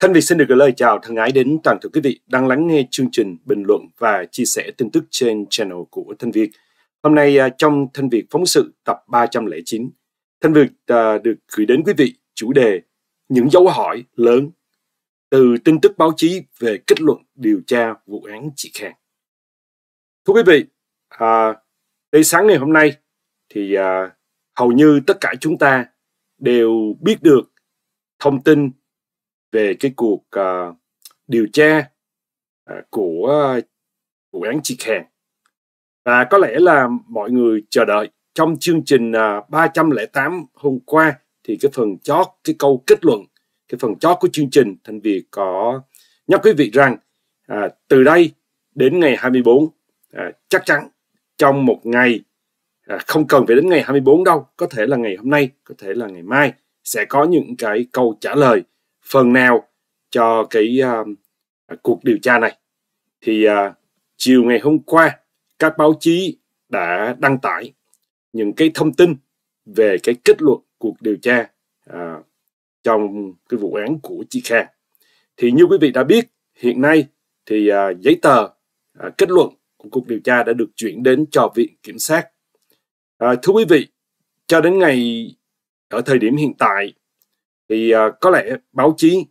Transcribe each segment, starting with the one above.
Thanh Việt xin được gửi lời chào thân ái đến toàn thể quý vị đang lắng nghe chương trình bình luận và chia sẻ tin tức trên channel của Thanh Việt. Hôm nay à, trong Thanh Việt phóng sự tập 309, Thanh Việt à, được gửi đến quý vị chủ đề Những dấu hỏi lớn từ tin tức báo chí về kết luận điều tra vụ án chị Khang. Thưa quý vị, à, tới sáng ngày hôm nay thì à, hầu như tất cả chúng ta đều biết được thông tin về cái cuộc uh, điều tra uh, của uh, vụ án Chị Khang. Và có lẽ là mọi người chờ đợi trong chương trình uh, 308 hôm qua thì cái phần chót, cái câu kết luận, cái phần chót của chương trình Thành Việt có nhắc quý vị rằng uh, từ đây đến ngày 24 à, uh, chắc chắn trong một ngày à, không cần phải đến ngày 24 đâu, có thể là ngày hôm nay, có thể là ngày mai sẽ có những cái câu trả lời phần nào cho cái uh, cuộc điều tra này. Thì uh, chiều ngày hôm qua các báo chí đã đăng tải những cái thông tin về cái kết luận cuộc điều tra uh, trong cái vụ án của chị Kha. Thì như quý vị đã biết hiện nay thì uh, giấy tờ uh, kết luận của cuộc điều tra đã được chuyển đến cho viện kiểm sát. À, thưa quý vị, cho đến ngày ở thời điểm hiện tại thì uh, có lẽ báo chí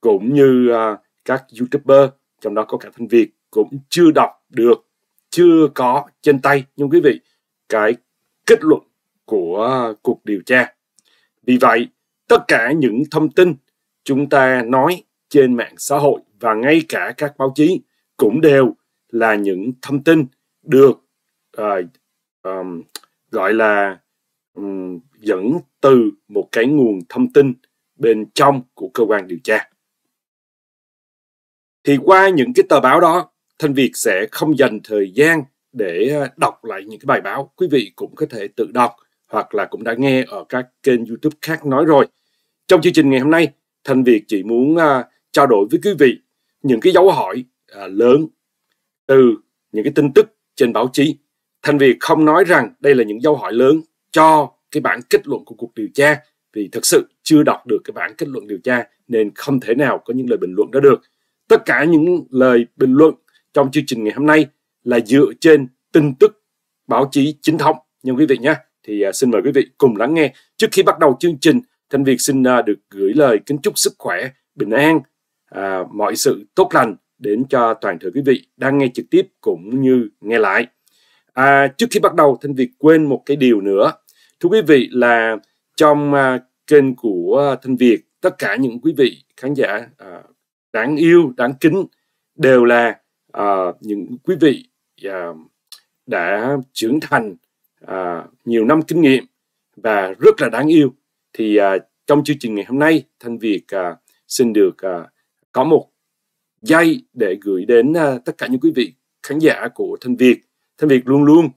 cũng như uh, các youtuber trong đó có cả thanh việt cũng chưa đọc được chưa có trên tay nhưng quý vị cái kết luận của cuộc điều tra vì vậy tất cả những thông tin chúng ta nói trên mạng xã hội và ngay cả các báo chí cũng đều là những thông tin được uh, um, gọi là um, dẫn từ một cái nguồn thông tin bên trong của cơ quan điều tra. Thì qua những cái tờ báo đó, Thanh Việt sẽ không dành thời gian để ờ, đọc lại những cái bài báo. Quý vị cũng có thể tự đọc hoặc là cũng đã nghe ở các kênh YouTube khác nói rồi. Trong chương trình ngày hôm nay, Thanh Việt chỉ muốn uh, trao đổi với quý vị những cái dấu hỏi uh, lớn từ những cái tin tức trên báo chí. Thanh Việt không nói rằng đây là những dấu hỏi lớn cho cái bản kết luận của cuộc điều tra vì thực sự chưa đọc được cái bản kết luận điều tra nên không thể nào có những lời bình luận đó được. Tất cả những lời bình luận trong chương trình ngày hôm nay là dựa trên tin tức báo chí chính thống nha quý vị nhé. Thì à, xin mời quý vị cùng lắng nghe. Trước khi bắt đầu chương trình, Thanh Việt xin à, được gửi lời kính chúc sức khỏe, bình an, à, mọi sự tốt lành đến cho toàn thể quý vị đang nghe trực tiếp cũng như nghe lại. À, trước khi bắt đầu, Thanh Việt quên một cái điều nữa. Thưa quý vị là trong uh, kênh của uh, Thanh Việt tất cả những quý vị khán giả uh, đáng yêu đáng kính đều là uh, những quý vị uh, đã trưởng thành uh, nhiều năm kinh nghiệm và rất là đáng yêu thì uh, trong chương trình ngày hôm nay Thanh Việt uh, xin được uh, có một dây để gửi đến uh, tất cả những quý vị khán giả của Thanh Việt Thanh Việt luôn luôn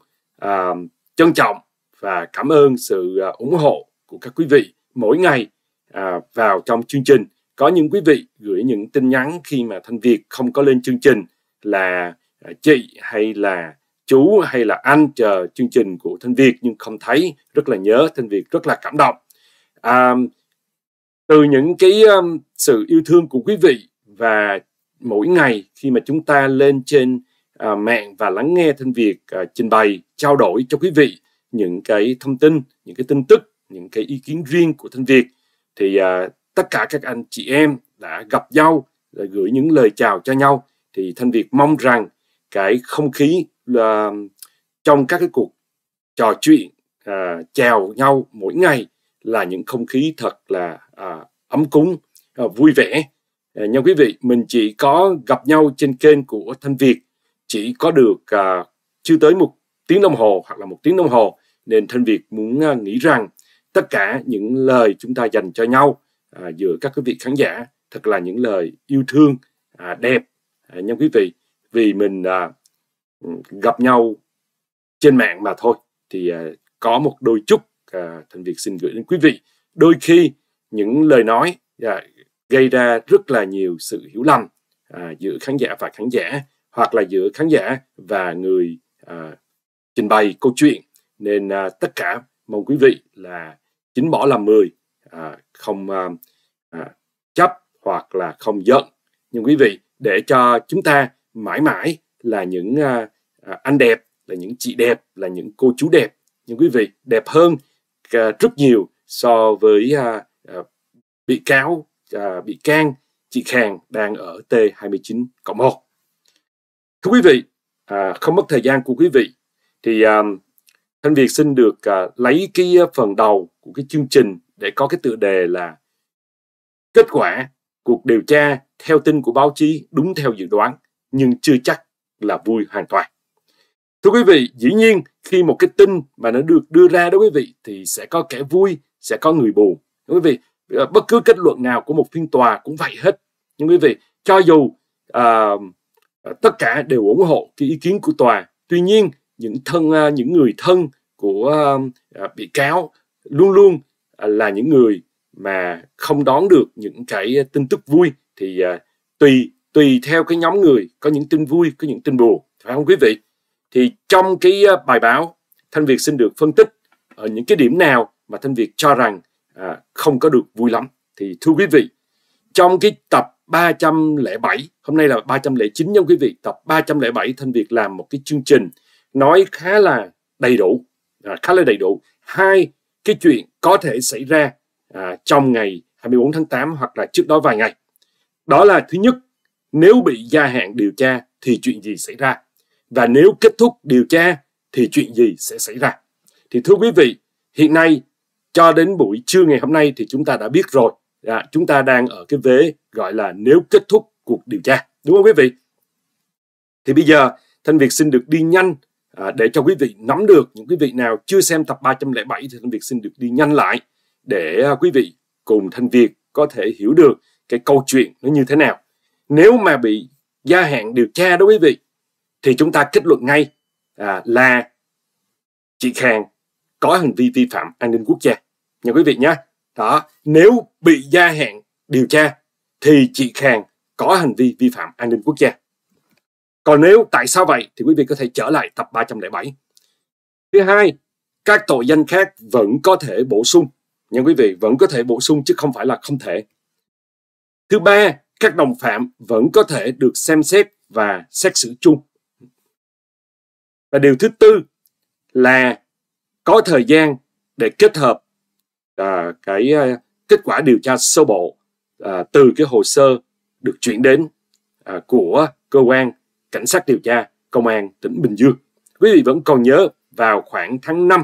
uh, trân trọng và cảm ơn sự uh, ủng hộ của các quý vị mỗi ngày à, vào trong chương trình có những quý vị gửi những tin nhắn khi mà thanh việt không có lên chương trình là à, chị hay là chú hay là anh chờ chương trình của thanh việt nhưng không thấy rất là nhớ thanh việt rất là cảm động à, từ những cái um, sự yêu thương của quý vị và mỗi ngày khi mà chúng ta lên trên à, mạng và lắng nghe thanh việt à, trình bày trao đổi cho quý vị những cái thông tin những cái tin tức những cái ý kiến riêng của thanh việt thì à, tất cả các anh chị em đã gặp nhau đã gửi những lời chào cho nhau thì thanh việt mong rằng cái không khí là trong các cái cuộc trò chuyện à, chào nhau mỗi ngày là những không khí thật là à, ấm cúng à, vui vẻ à, nha quý vị mình chỉ có gặp nhau trên kênh của thanh việt chỉ có được à, chưa tới một tiếng đồng hồ hoặc là một tiếng đồng hồ nên thanh việt muốn à, nghĩ rằng tất cả những lời chúng ta dành cho nhau à, giữa các quý vị khán giả thật là những lời yêu thương à, đẹp à, nha quý vị vì mình à, gặp nhau trên mạng mà thôi thì à, có một đôi chút à, thành việc xin gửi đến quý vị đôi khi những lời nói à, gây ra rất là nhiều sự hiểu lầm à, giữa khán giả và khán giả hoặc là giữa khán giả và người à, trình bày câu chuyện nên à, tất cả mong quý vị là chính bỏ làm mười à, không à, à, chấp hoặc là không giận nhưng quý vị để cho chúng ta mãi mãi là những à, à, anh đẹp là những chị đẹp là những cô chú đẹp nhưng quý vị đẹp hơn à, rất nhiều so với à, à, bị cáo à, bị can chị Khang đang ở T29 cộng một thưa quý vị à, không mất thời gian của quý vị thì à, Thanh Việt xin được uh, lấy cái phần đầu của cái chương trình để có cái tựa đề là kết quả cuộc điều tra theo tin của báo chí đúng theo dự đoán nhưng chưa chắc là vui hoàn toàn. Thưa quý vị, dĩ nhiên khi một cái tin mà nó được đưa ra đó quý vị thì sẽ có kẻ vui, sẽ có người buồn. Thưa quý vị, ờ, bất cứ kết luận nào của một phiên tòa cũng vậy hết. Nhưng quý vị, cho dù à, tất cả đều ủng hộ cái ý kiến của tòa, tuy nhiên những thân à, những người thân của à, bị cáo luôn luôn à, là những người mà không đón được những cái tin tức vui thì à, tùy tùy theo cái nhóm người có những tin vui có những tin buồn phải không quý vị thì trong cái bài báo thanh việt xin được phân tích ở những cái điểm nào mà thanh việt cho rằng à, không có được vui lắm thì thưa quý vị trong cái tập 307 hôm nay là 309 nha quý vị tập 307 thanh việt làm một cái chương trình nói khá là đầy đủ à, khá là đầy đủ hai cái chuyện có thể xảy ra à, trong ngày 24 tháng 8 hoặc là trước đó vài ngày đó là thứ nhất nếu bị gia hạn điều tra thì chuyện gì xảy ra và nếu kết thúc điều tra thì chuyện gì sẽ xảy ra thì thưa quý vị hiện nay cho đến buổi trưa ngày hôm nay thì chúng ta đã biết rồi à, chúng ta đang ở cái vế gọi là nếu kết thúc cuộc điều tra đúng không quý vị thì bây giờ thanh việt xin được đi nhanh à, để cho quý vị nắm được những quý vị nào chưa xem tập 307 thì Thanh Việt xin được đi nhanh lại để à, quý vị cùng Thanh Việt có thể hiểu được cái câu chuyện nó như thế nào. Nếu mà bị gia hạn điều tra đó quý vị thì chúng ta kết luận ngay à, là chị Khang có hành vi vi phạm an ninh quốc gia nha quý vị nhé đó nếu bị gia hạn điều tra thì chị Khang có hành vi vi phạm an ninh quốc gia còn nếu tại sao vậy thì quý vị có thể trở lại tập 307. Thứ hai, các tội danh khác vẫn có thể bổ sung. Nhưng quý vị vẫn có thể bổ sung chứ không phải là không thể. Thứ ba, các đồng phạm vẫn có thể được xem xét và xét xử chung. Và điều thứ tư là có thời gian để kết hợp à, cái à, kết quả điều tra sơ bộ à, từ cái hồ sơ được chuyển đến à, của cơ quan Cảnh sát điều tra Công an tỉnh Bình Dương. Quý vị vẫn còn nhớ vào khoảng tháng 5,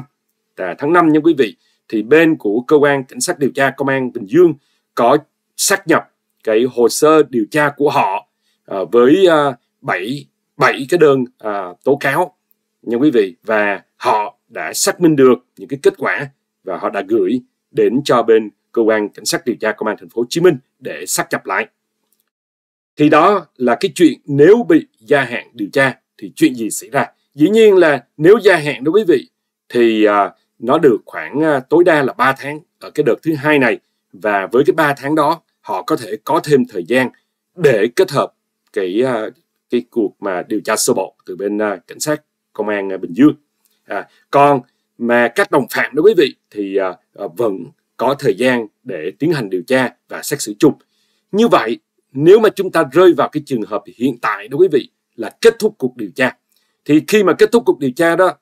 à, tháng 5 nha quý vị, thì bên của cơ quan cảnh sát điều tra Công an Bình Dương có xác nhập cái hồ sơ điều tra của họ à, với à, 7 7 cái đơn à, tố cáo nha quý vị và họ đã xác minh được những cái kết quả và họ đã gửi đến cho bên cơ quan cảnh sát điều tra công an thành phố Hồ Chí Minh để xác nhập lại thì đó là cái chuyện nếu bị gia hạn điều tra thì chuyện gì xảy ra dĩ nhiên là nếu gia hạn đối với vị thì à, nó được khoảng à, tối đa là 3 tháng ở cái đợt thứ hai này và với cái 3 tháng đó họ có thể có thêm thời gian để kết hợp cái à, cái cuộc mà điều tra sơ bộ từ bên à, cảnh sát công an à, Bình Dương à, còn mà các đồng phạm đối với vị thì à, à, vẫn có thời gian để tiến hành điều tra và xét xử chung như vậy nếu mà chúng ta rơi vào cái trường hợp hiện tại đó quý vị là kết thúc cuộc điều tra thì khi mà kết thúc cuộc điều tra đó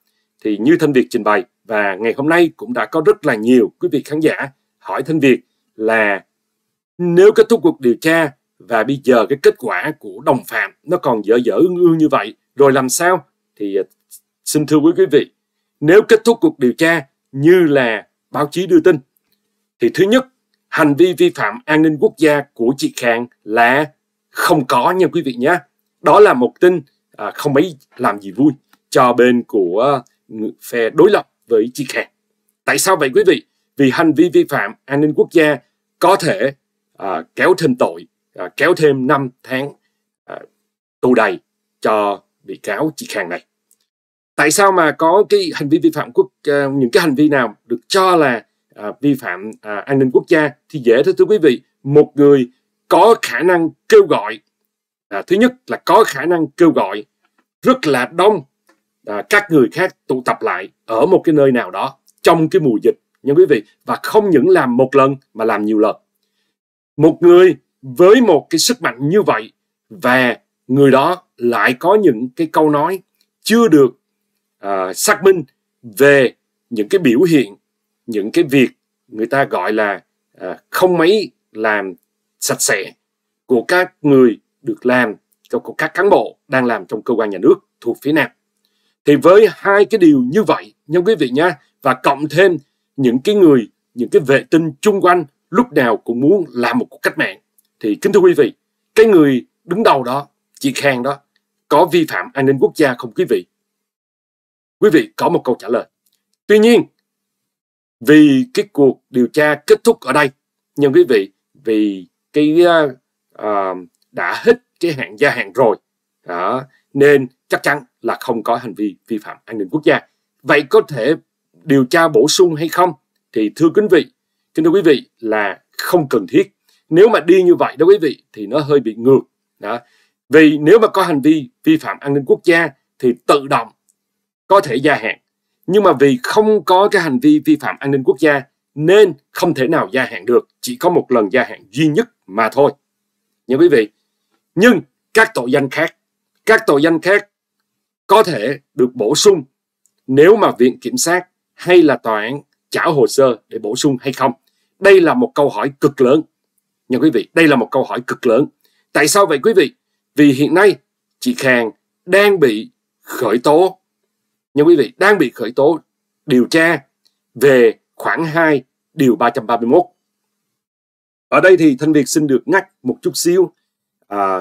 thì như thanh việt trình bày và ngày hôm nay cũng đã có rất là nhiều quý vị khán giả hỏi thanh việt là nếu kết thúc cuộc điều tra và bây giờ cái kết quả của đồng phạm nó còn dở dở ương ương như vậy rồi làm sao thì ờ, xin thưa quý quý vị nếu kết thúc cuộc điều tra như là báo chí đưa tin thì thứ nhất hành vi vi phạm an ninh quốc gia của chị Khang là không có nha quý vị nhé. Đó là một tin à, không mấy làm gì vui cho bên của à, phe đối lập với chị Khang. Tại sao vậy quý vị? Vì hành vi vi phạm an ninh quốc gia có thể à, kéo thêm tội, à, kéo thêm 5 tháng à, tù đầy cho bị cáo chị Khang này. Tại sao mà có cái hành vi vi phạm quốc à, những cái hành vi nào được cho là à, vi phạm à, an ninh quốc gia thì dễ thôi thưa quý vị một người có khả năng kêu gọi à, thứ nhất là có khả năng kêu gọi rất là đông à, các người khác tụ tập lại ở một cái nơi nào đó trong cái mùa dịch nha quý vị và không những làm một lần mà làm nhiều lần một người với một cái sức mạnh như vậy và người đó lại có những cái câu nói chưa được à, xác minh về những cái biểu hiện những cái việc người ta gọi là à, không mấy làm sạch sẽ của các người được làm trong các cán bộ đang làm trong cơ quan nhà nước thuộc phía Nam. Thì với hai cái điều như vậy, nha quý vị nha, và cộng thêm những cái người, những cái vệ tinh chung quanh lúc nào cũng muốn làm một cuộc cách mạng. Thì kính thưa quý vị, cái người đứng đầu đó, chị Khang đó, có vi phạm an ninh quốc gia không quý vị? Quý vị có một câu trả lời. Tuy nhiên, vì cái cuộc điều tra kết thúc ở đây nhưng quý vị vì cái uh, đã hết cái hạn gia hạn rồi đó, nên chắc chắn là không có hành vi vi phạm an ninh quốc gia vậy có thể điều tra bổ sung hay không thì thưa quý vị kính thưa quý vị là không cần thiết nếu mà đi như vậy đó quý vị thì nó hơi bị ngược đó. vì nếu mà có hành vi vi phạm an ninh quốc gia thì tự động có thể gia hạn nhưng mà vì không có cái hành vi vi phạm an ninh quốc gia nên không thể nào gia hạn được, chỉ có một lần gia hạn duy nhất mà thôi. Nha quý vị. Nhưng các tội danh khác, các tội danh khác có thể được bổ sung nếu mà viện kiểm sát hay là tòa án trả hồ sơ để bổ sung hay không. Đây là một câu hỏi cực lớn. Nha quý vị, đây là một câu hỏi cực lớn. Tại sao vậy quý vị? Vì hiện nay chị Khang đang bị khởi tố nhưng quý vị đang bị khởi tố điều tra về khoảng 2 điều 331. Ở đây thì Thanh Việt xin được nhắc một chút xíu. À,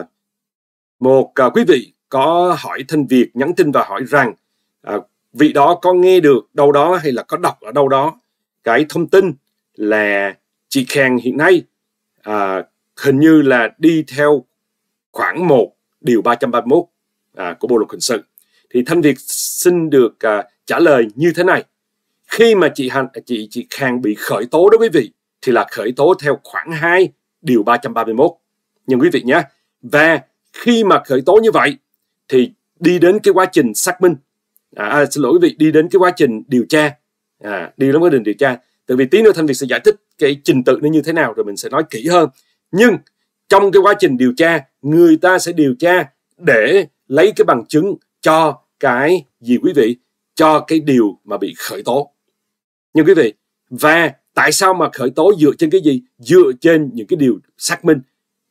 một à, quý vị có hỏi Thanh Việt nhắn tin và hỏi rằng à, vị đó có nghe được đâu đó hay là có đọc ở đâu đó cái thông tin là chị Khang hiện nay à, hình như là đi theo khoảng 1 điều 331 à, của Bộ luật hình sự thì Thanh Việt xin được à, trả lời như thế này. Khi mà chị hành chị chị Khang bị khởi tố đó quý vị thì là khởi tố theo khoảng 2 điều 331. Nhưng quý vị nhé, và khi mà khởi tố như vậy thì đi đến cái quá trình xác minh à, à xin lỗi quý vị đi đến cái quá trình điều tra à, đi đến quá trình điều tra tại vì tí nữa thanh việt sẽ giải thích cái trình tự nó như thế nào rồi mình sẽ nói kỹ hơn nhưng trong cái quá trình điều tra người ta sẽ điều tra để lấy cái bằng chứng cho cái gì quý vị cho cái điều mà bị khởi tố nhưng quý vị và tại sao mà khởi tố dựa trên cái gì dựa trên những cái điều xác minh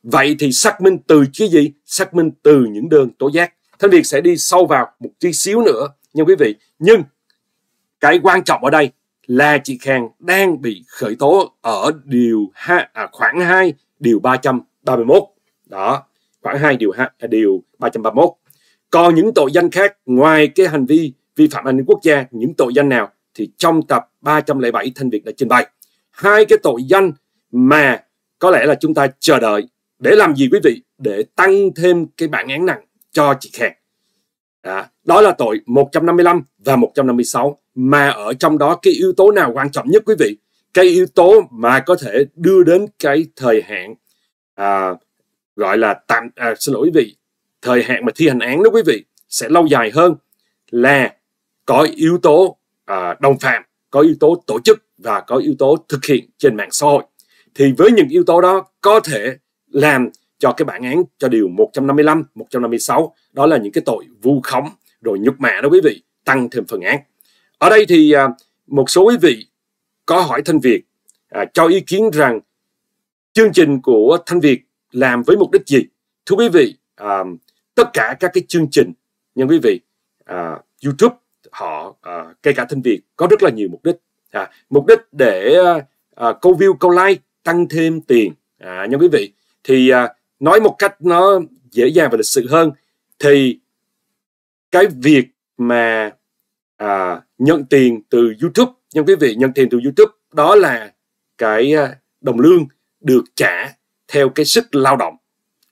vậy thì xác minh từ cái gì xác minh từ những đơn tố giác thánh việc sẽ đi sâu vào một tí xíu nữa nhưng quý vị nhưng cái quan trọng ở đây là chị Khang đang bị khởi tố ở điều ha, à, khoảng 2 điều 331 đó khoảng 2 điều ha, à, điều 331 còn những tội danh khác ngoài cái hành vi vi phạm an ninh quốc gia, những tội danh nào thì trong tập 307 Thanh Việt đã trình bày. Hai cái tội danh mà có lẽ là chúng ta chờ đợi để làm gì quý vị? Để tăng thêm cái bản án nặng cho chị Khang. À, đó là tội 155 và 156 mà ở trong đó cái yếu tố nào quan trọng nhất quý vị? Cái yếu tố mà có thể đưa đến cái thời hạn à, gọi là tạm à, xin lỗi quý vị thời hạn mà thi hành án đó quý vị sẽ lâu dài hơn là có yếu tố à, đồng phạm, có yếu tố tổ chức và có yếu tố thực hiện trên mạng xã hội. Thì với những yếu tố đó có thể làm cho cái bản án cho điều 155, 156 đó là những cái tội vu khống rồi nhục mạ đó quý vị tăng thêm phần án. Ở đây thì à, một số quý vị có hỏi Thanh Việt à, cho ý kiến rằng chương trình của Thanh Việt làm với mục đích gì? Thưa quý vị, à, tất cả các cái chương trình nhưng quý vị à, YouTube họ à, kể cả thanh Việt có rất là nhiều mục đích à, mục đích để à, câu view câu like tăng thêm tiền à, nha quý vị thì à, nói một cách nó dễ dàng và lịch sự hơn thì cái việc mà à, nhận tiền từ YouTube nhưng quý vị nhận tiền từ YouTube đó là cái à, đồng lương được trả theo cái sức lao động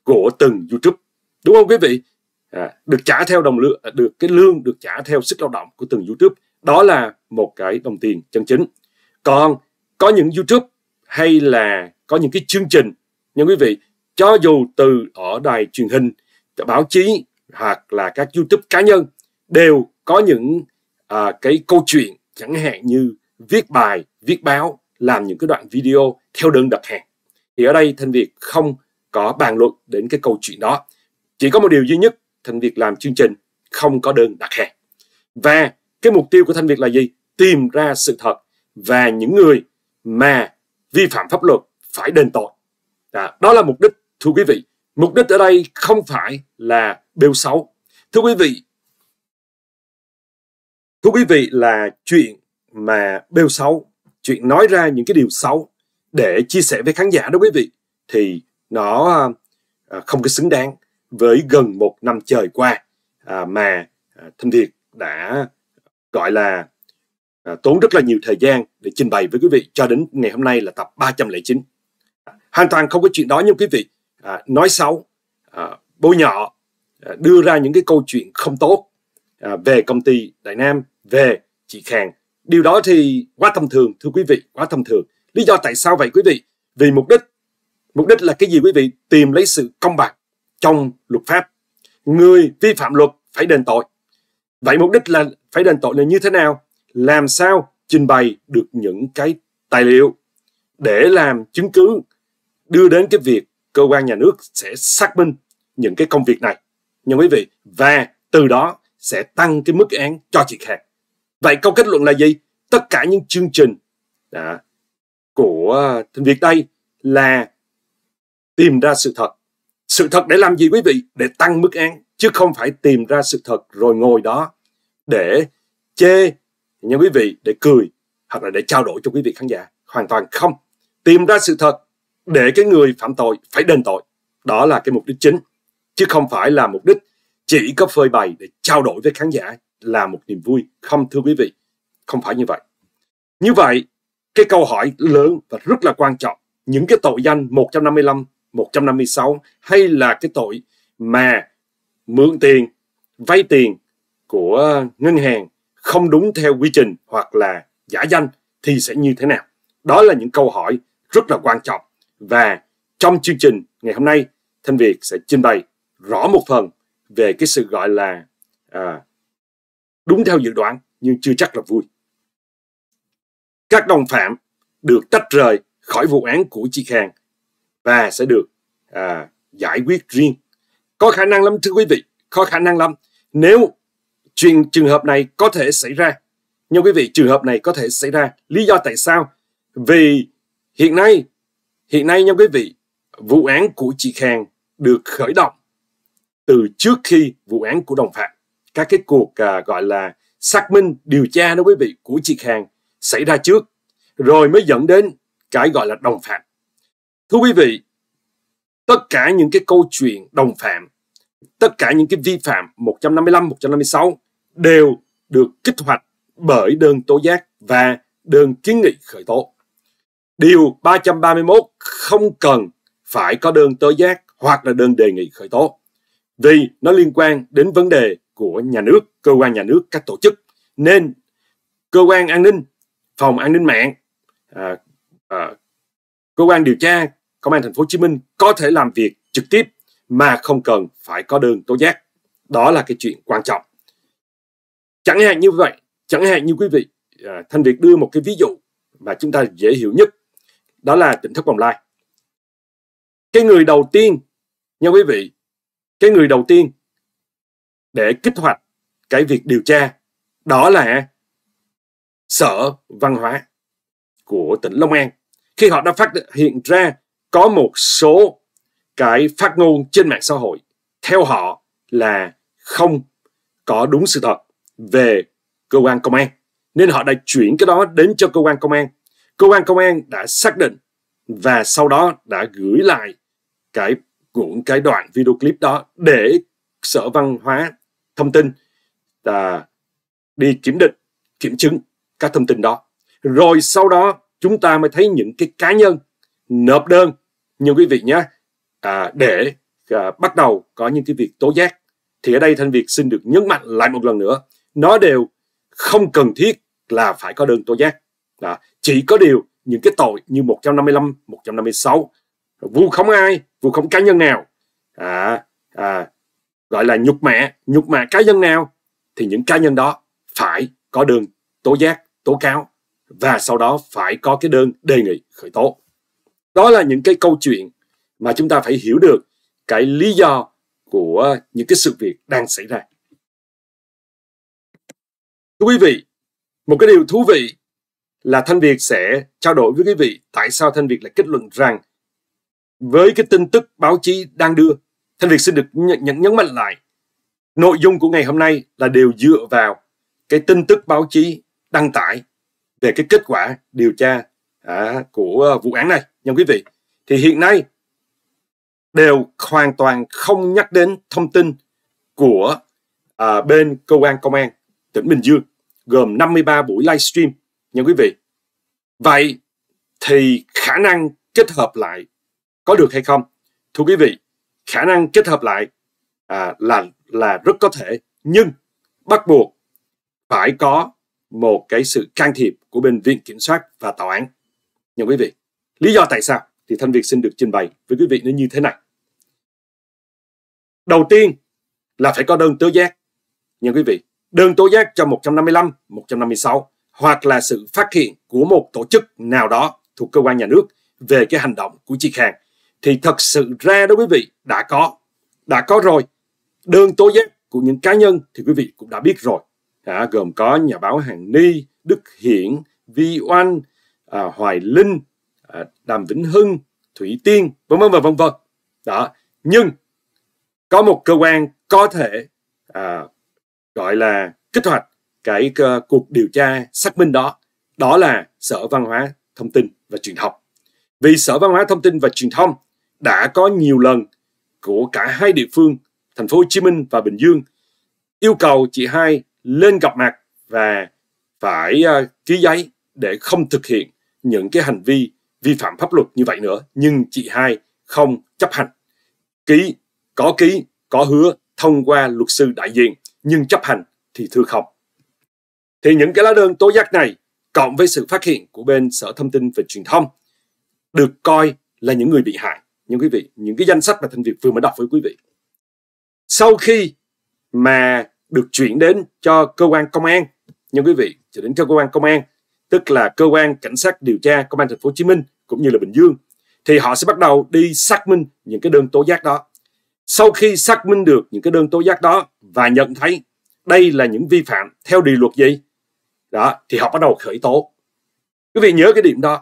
của từng YouTube đúng không quý vị à, được trả theo đồng lương à, được cái lương được trả theo sức lao động của từng youtube đó là một cái đồng tiền chân chính còn có những youtube hay là có những cái chương trình nhưng quý vị cho dù từ ở đài truyền hình báo chí hoặc là các youtube cá nhân đều có những à, cái câu chuyện chẳng hạn như viết bài viết báo làm những cái đoạn video theo đơn đặt hàng thì ở đây thanh việt không có bàn luận đến cái câu chuyện đó chỉ có một điều duy nhất, Thanh Việt làm chương trình không có đơn đặt hàng. Và cái mục tiêu của Thanh Việt là gì? Tìm ra sự thật và những người mà vi phạm pháp luật phải đền tội. À, đó là mục đích, thưa quý vị. Mục đích ở đây không phải là bêu xấu. Thưa quý vị, thưa quý vị là chuyện mà bêu xấu, chuyện nói ra những cái điều xấu để chia sẻ với khán giả đó quý vị, thì nó à, không có xứng đáng với gần một năm trời qua à, mà à, Thanh Việt đã gọi là à, tốn rất là nhiều thời gian để trình bày với quý vị cho đến ngày hôm nay là tập 309. À, hoàn toàn không có chuyện đó nhưng quý vị à, nói xấu, bôi nhọ, đưa ra những cái câu chuyện không tốt về công ty Đại Nam, về chị Khang. Điều đó thì quá thông thường thưa quý vị, quá thông thường. Lý do tại sao vậy quý vị? Vì mục đích mục đích là cái gì quý vị? Tìm lấy sự công bằng trong luật pháp. Người vi phạm luật phải đền tội. Vậy mục đích là phải đền tội là như thế nào? Làm sao trình bày được những cái tài liệu để làm chứng cứ đưa đến cái việc cơ quan nhà nước sẽ xác minh những cái công việc này nhưng quý vị và từ đó sẽ tăng cái mức án cho chị Khang. Vậy câu kết luận là gì? Tất cả những chương trình à, của à, Thịnh Việt đây là tìm ra sự thật sự thật để làm gì quý vị? Để tăng mức án, chứ không phải tìm ra sự thật rồi ngồi đó để chê nha quý vị, để cười hoặc là để trao đổi cho quý vị khán giả. Hoàn toàn không. Tìm ra sự thật để cái người phạm tội phải đền tội. Đó là cái mục đích chính, chứ không phải là mục đích chỉ có phơi bày để trao đổi với khán giả là một niềm vui. Không thưa quý vị, không phải như vậy. Như vậy, cái câu hỏi lớn và rất là quan trọng, những cái tội danh 155 156 hay là cái tội mà mượn tiền, vay tiền của ngân hàng không đúng theo quy trình hoặc là giả danh thì sẽ như thế nào? Đó là những câu hỏi rất là quan trọng và trong chương trình ngày hôm nay Thanh Việt sẽ trình bày rõ một phần về cái sự gọi là à, đúng theo dự đoán nhưng chưa chắc là vui. Các đồng phạm được tách rời khỏi vụ án của chị Khang và sẽ được à, giải quyết riêng có khả năng lắm thưa quý vị có khả năng lắm nếu chuyện trường hợp này có thể xảy ra nhưng quý vị trường hợp này có thể xảy ra lý do tại sao vì hiện nay hiện nay nha quý vị vụ án của chị Khang được khởi động từ trước khi vụ án của đồng phạm các cái cuộc à, gọi là xác minh điều tra đó quý vị của chị Khang xảy ra trước rồi mới dẫn đến cái gọi là đồng phạm Thưa quý vị, tất cả những cái câu chuyện đồng phạm, tất cả những cái vi phạm 155, 156 đều được kích hoạt bởi đơn tố giác và đơn kiến nghị khởi tố. Điều 331 không cần phải có đơn tố giác hoặc là đơn đề nghị khởi tố vì nó liên quan đến vấn đề của nhà nước, cơ quan nhà nước, các tổ chức. Nên cơ quan an ninh, phòng an ninh mạng, à, à, cơ quan điều tra, Công an thành phố Hồ Chí Minh có thể làm việc trực tiếp mà không cần phải có đơn tố giác. Đó là cái chuyện quan trọng. Chẳng hạn như vậy, chẳng hạn như quý vị, à, Thanh Việt đưa một cái ví dụ mà chúng ta dễ hiểu nhất, đó là tỉnh thất bồng lai. Cái người đầu tiên, nha quý vị, cái người đầu tiên để kích hoạt cái việc điều tra đó là sở văn hóa của tỉnh Long An khi họ đã phát hiện ra có một số cái phát ngôn trên mạng xã hội theo họ là không có đúng sự thật về cơ quan công an nên họ đã chuyển cái đó đến cho cơ quan công an cơ quan công an đã xác định và sau đó đã gửi lại cái những cái đoạn video clip đó để sở văn hóa thông tin à, đi kiểm định kiểm chứng các thông tin đó rồi sau đó chúng ta mới thấy những cái cá nhân nộp đơn nhưng quý vị nhé à, để à, bắt đầu có những cái việc tố giác thì ở đây thanh việt xin được nhấn mạnh lại một lần nữa nó đều không cần thiết là phải có đơn tố giác à, chỉ có điều những cái tội như 155 156 vu khống ai vu khống cá nhân nào à, à, gọi là nhục mẹ nhục mạ cá nhân nào thì những cá nhân đó phải có đơn tố giác tố cáo và sau đó phải có cái đơn đề nghị khởi tố đó là những cái câu chuyện mà chúng ta phải hiểu được cái lý do của những cái sự việc đang xảy ra thưa quý vị một cái điều thú vị là thanh việt sẽ trao đổi với quý vị tại sao thanh việt lại kết luận rằng với cái tin tức báo chí đang đưa thanh việt xin được nhận nhấn mạnh lại nội dung của ngày hôm nay là đều dựa vào cái tin tức báo chí đăng tải về cái kết quả điều tra à, của vụ án này nhưng quý vị thì hiện nay đều hoàn toàn không nhắc đến thông tin của à, bên cơ quan công an tỉnh Bình Dương gồm 53 buổi livestream nha quý vị vậy thì khả năng kết hợp lại có được hay không thưa quý vị khả năng kết hợp lại à, là là rất có thể nhưng bắt buộc phải có một cái sự can thiệp của bên viện kiểm soát và tòa án nha quý vị Lý do tại sao thì Thanh Việt xin được trình bày với quý vị nó như thế này. Đầu tiên là phải có đơn tố giác. nhưng quý vị, đơn tố giác cho 155, 156 hoặc là sự phát hiện của một tổ chức nào đó thuộc cơ quan nhà nước về cái hành động của chị Khang thì thật sự ra đó quý vị đã có đã có rồi đơn tố giác của những cá nhân thì quý vị cũng đã biết rồi à, gồm có nhà báo Hàng Ni, Đức Hiển, Vi Oanh, à, Hoài Linh, À, Đàm Vĩnh Hưng, Thủy Tiên, vân vân và vân vân. Đó. Nhưng có một cơ quan có thể à, gọi là kích hoạt cái uh, cuộc điều tra xác minh đó đó là sở văn hóa thông tin và truyền thông vì sở văn hóa thông tin và truyền thông đã có nhiều lần của cả hai địa phương thành phố hồ chí minh và bình dương yêu cầu chị hai lên gặp mặt và phải uh, ký giấy để không thực hiện những cái hành vi vi phạm pháp luật như vậy nữa nhưng chị hai không chấp hành ký có ký có hứa thông qua luật sư đại diện nhưng chấp hành thì thưa không thì những cái lá đơn tố giác này cộng với sự phát hiện của bên sở thông tin và truyền thông được coi là những người bị hại những quý vị những cái danh sách mà thành việt vừa mới đọc với quý vị sau khi mà được chuyển đến cho cơ quan công an nhưng quý vị cho đến cho cơ quan công an tức là cơ quan cảnh sát điều tra công an thành phố Hồ Chí Minh cũng như là Bình Dương thì họ sẽ bắt đầu đi xác minh những cái đơn tố giác đó. Sau khi xác minh được những cái đơn tố giác đó và nhận thấy đây là những vi phạm theo điều luật gì đó thì họ bắt đầu khởi tố. Quý vị nhớ cái điểm đó,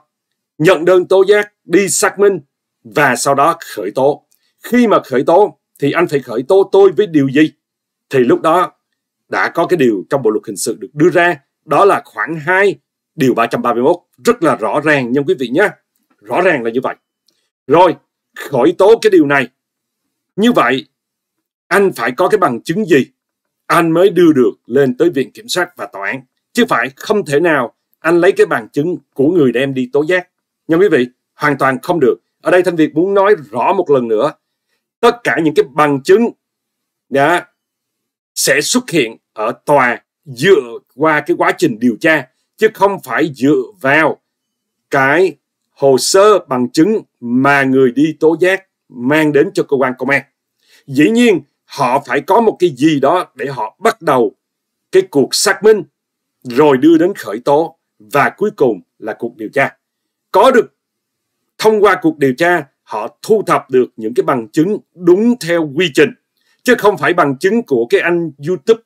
nhận đơn tố giác, đi xác minh và sau đó khởi tố. Khi mà khởi tố thì anh phải khởi tố tôi với điều gì? Thì lúc đó đã có cái điều trong bộ luật hình sự được đưa ra đó là khoảng 2 điều 331 rất là rõ ràng nha quý vị nhé. Rõ ràng là như vậy. Rồi, khởi tố cái điều này. Như vậy, anh phải có cái bằng chứng gì? Anh mới đưa được lên tới viện kiểm sát và tòa án. Chứ phải không thể nào anh lấy cái bằng chứng của người đem đi tố giác. Nha quý vị, hoàn toàn không được. Ở đây Thanh Việt muốn nói rõ một lần nữa. Tất cả những cái bằng chứng đã sẽ xuất hiện ở tòa dựa qua cái quá trình điều tra chứ không phải dựa vào cái hồ sơ bằng chứng mà người đi tố giác mang đến cho cơ quan công an. Dĩ nhiên họ phải có một cái gì đó để họ bắt đầu cái cuộc xác minh rồi đưa đến khởi tố và cuối cùng là cuộc điều tra. Có được thông qua cuộc điều tra họ thu thập được những cái bằng chứng đúng theo quy trình chứ không phải bằng chứng của cái anh YouTube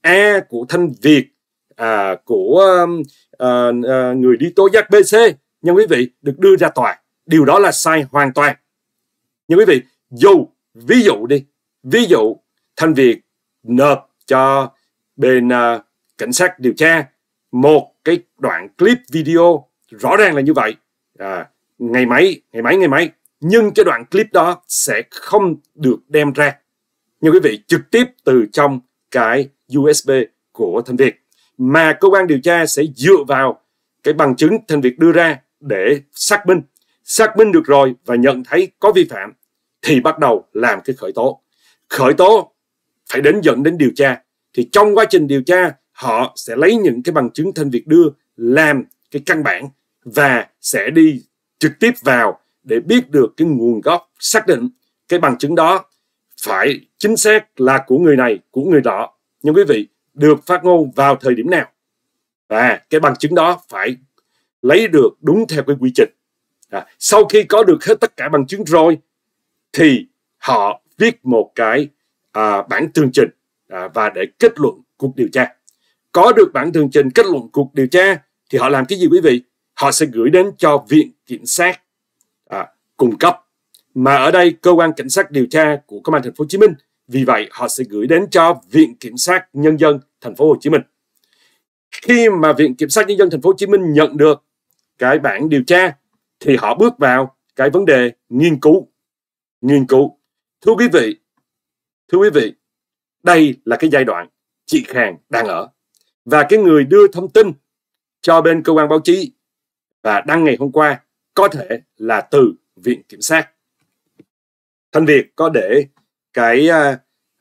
A của Thanh Việt à, của um, à, à, người đi tố giác BC nhưng quý vị được đưa ra tòa điều đó là sai hoàn toàn Nhưng quý vị dù ví dụ đi ví dụ Thanh Việt nộp cho bên à, cảnh sát điều tra một cái đoạn clip video rõ ràng là như vậy à, ngày mấy ngày mấy ngày mấy nhưng cái đoạn clip đó sẽ không được đem ra như quý vị trực tiếp từ trong cái USB của Thanh Việt mà cơ quan điều tra sẽ dựa vào cái bằng chứng Thanh Việt đưa ra để xác minh. Xác minh được rồi và nhận thấy có vi phạm thì bắt đầu làm cái khởi tố. Khởi tố phải đến dẫn đến điều tra. Thì trong quá trình điều tra họ sẽ lấy những cái bằng chứng Thanh Việt đưa làm cái căn bản và sẽ đi trực tiếp vào để biết được cái nguồn gốc xác định cái bằng chứng đó phải chính xác là của người này của người đó nhưng quý vị được phát ngôn vào thời điểm nào và cái bằng chứng đó phải lấy được đúng theo cái quy trình à, sau khi có được hết tất cả bằng chứng rồi thì họ viết một cái à, bản tường trình à, và để kết luận cuộc điều tra có được bản tường trình kết luận cuộc điều tra thì họ làm cái gì quý vị họ sẽ gửi đến cho viện kiểm sát à, cung cấp mà ở đây cơ quan cảnh sát điều tra của công an thành phố Hồ Chí Minh vì vậy, họ sẽ gửi đến cho Viện Kiểm sát Nhân dân Thành phố Hồ Chí Minh. Khi mà Viện Kiểm sát Nhân dân Thành phố Hồ Chí Minh nhận được cái bản điều tra, thì họ bước vào cái vấn đề nghiên cứu. Nghiên cứu. Thưa quý vị, thưa quý vị, đây là cái giai đoạn chị Khang đang ở. Và cái người đưa thông tin cho bên cơ quan báo chí và đăng ngày hôm qua có thể là từ Viện Kiểm sát. Thanh Việt có để cái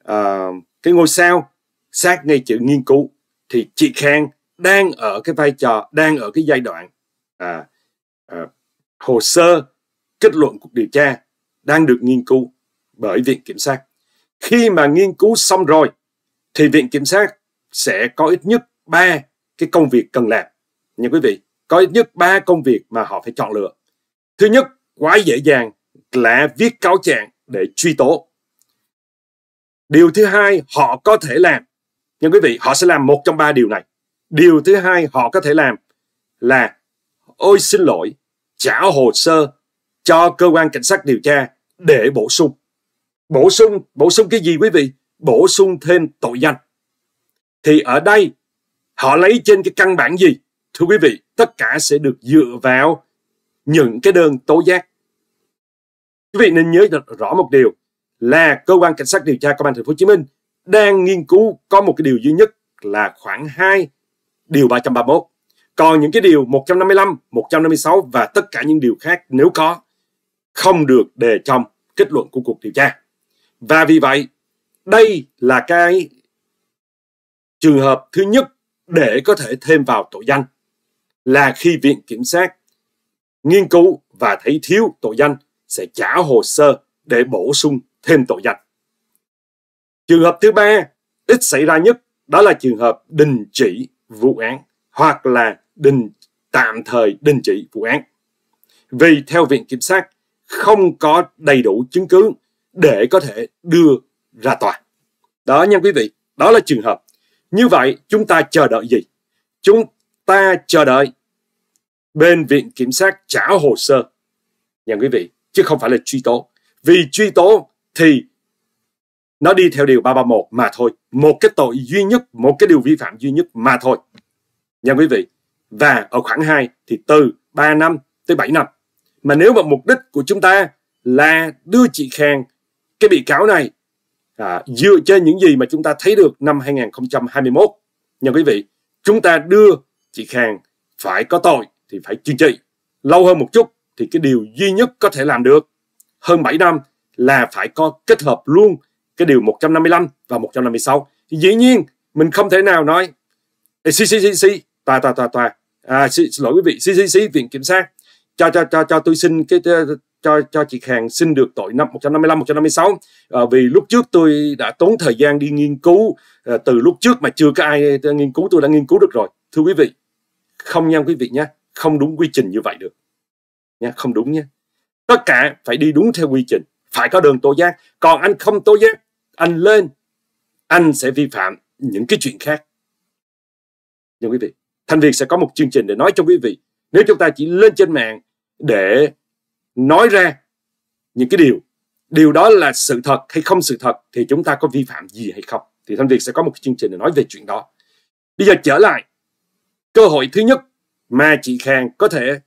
uh, cái ngôi sao sát ngay chữ nghiên cứu thì chị Khang đang ở cái vai trò đang ở cái giai đoạn à, à, hồ sơ kết luận cuộc điều tra đang được nghiên cứu bởi viện kiểm sát khi mà nghiên cứu xong rồi thì viện kiểm sát sẽ có ít nhất ba cái công việc cần làm nha quý vị có ít nhất ba công việc mà họ phải chọn lựa thứ nhất quá dễ dàng là viết cáo trạng để truy tố Điều thứ hai họ có thể làm. Nhưng quý vị, họ sẽ làm một trong ba điều này. Điều thứ hai họ có thể làm là ôi xin lỗi, trả hồ sơ cho cơ quan cảnh sát điều tra để bổ sung. Bổ sung, bổ sung cái gì quý vị? Bổ sung thêm tội danh. Thì ở đây họ lấy trên cái căn bản gì? Thưa quý vị, tất cả sẽ được dựa vào những cái đơn tố giác. Quý vị nên nhớ rõ một điều, là cơ quan cảnh sát điều tra công an thành phố Hồ Chí Minh đang nghiên cứu có một cái điều duy nhất là khoảng 2 điều 331. Còn những cái điều 155, 156 và tất cả những điều khác nếu có không được đề trong kết luận của cuộc điều tra. Và vì vậy, đây là cái trường hợp thứ nhất để có thể thêm vào tội danh là khi viện kiểm sát nghiên cứu và thấy thiếu tội danh sẽ trả hồ sơ để bổ sung thêm tội danh. Trường hợp thứ ba ít xảy ra nhất đó là trường hợp đình chỉ vụ án hoặc là đình tạm thời đình chỉ vụ án. Vì theo Viện Kiểm sát không có đầy đủ chứng cứ để có thể đưa ra tòa. Đó nha quý vị, đó là trường hợp. Như vậy chúng ta chờ đợi gì? Chúng ta chờ đợi bên Viện Kiểm sát trả hồ sơ. Nha quý vị, chứ không phải là truy tố. Vì truy tố thì nó đi theo điều 331 mà thôi. Một cái tội duy nhất, một cái điều vi phạm duy nhất mà thôi. Nha quý vị. Và ở khoảng 2 thì từ 3 năm tới 7 năm. Mà nếu mà mục đích của chúng ta là đưa chị Khang, cái bị cáo này, à, dựa trên những gì mà chúng ta thấy được năm 2021, nha quý vị, chúng ta đưa chị Khang phải có tội thì phải chữa trị. Lâu hơn một chút thì cái điều duy nhất có thể làm được hơn 7 năm là phải có kết hợp luôn cái điều 155 và 156 thì dĩ nhiên mình không thể nào nói xì xì xì xì tòa tòa tòa tòa à, xin, lỗi quý vị xì xì xì viện kiểm sát cho cho cho cho tôi xin cái cho cho chị Hàng xin được tội năm 155 156 à, vì lúc trước tôi đã tốn thời gian đi nghiên cứu à, từ lúc trước mà chưa có ai ờ, nghiên cứu tôi đã nghiên cứu được rồi thưa quý vị không nha quý vị nhé không đúng quy trình như vậy được nha không đúng nhé tất cả phải đi đúng theo quy trình phải có đường tố giác còn anh không tố giác anh lên anh sẽ vi phạm những cái chuyện khác nhưng quý vị thanh việt sẽ có một chương trình để nói cho quý vị nếu chúng ta chỉ lên trên mạng để nói ra những cái điều điều đó là sự thật hay không sự thật thì chúng ta có vi phạm gì hay không thì thanh việt sẽ có một chương trình để nói về chuyện đó bây giờ trở lại cơ hội thứ nhất mà chị khang có thể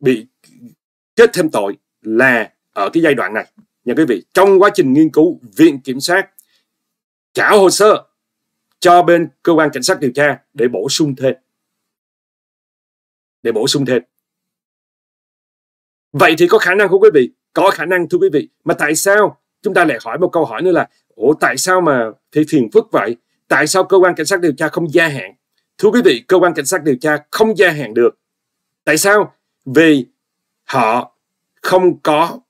bị chết thêm tội là ở cái giai đoạn này Nha quý vị, trong quá trình nghiên cứu, Viện Kiểm sát trả hồ sơ cho bên cơ quan cảnh sát điều tra để bổ sung thêm. Để bổ sung thêm. Vậy thì có khả năng không quý vị? Có khả năng thưa quý vị. Mà tại sao? Chúng ta lại hỏi một câu hỏi nữa là Ủa tại sao mà thì phiền phức vậy? Tại sao cơ quan cảnh sát điều tra không gia hạn? Thưa quý vị, cơ quan cảnh sát điều tra không gia hạn được. Tại sao? Vì họ không có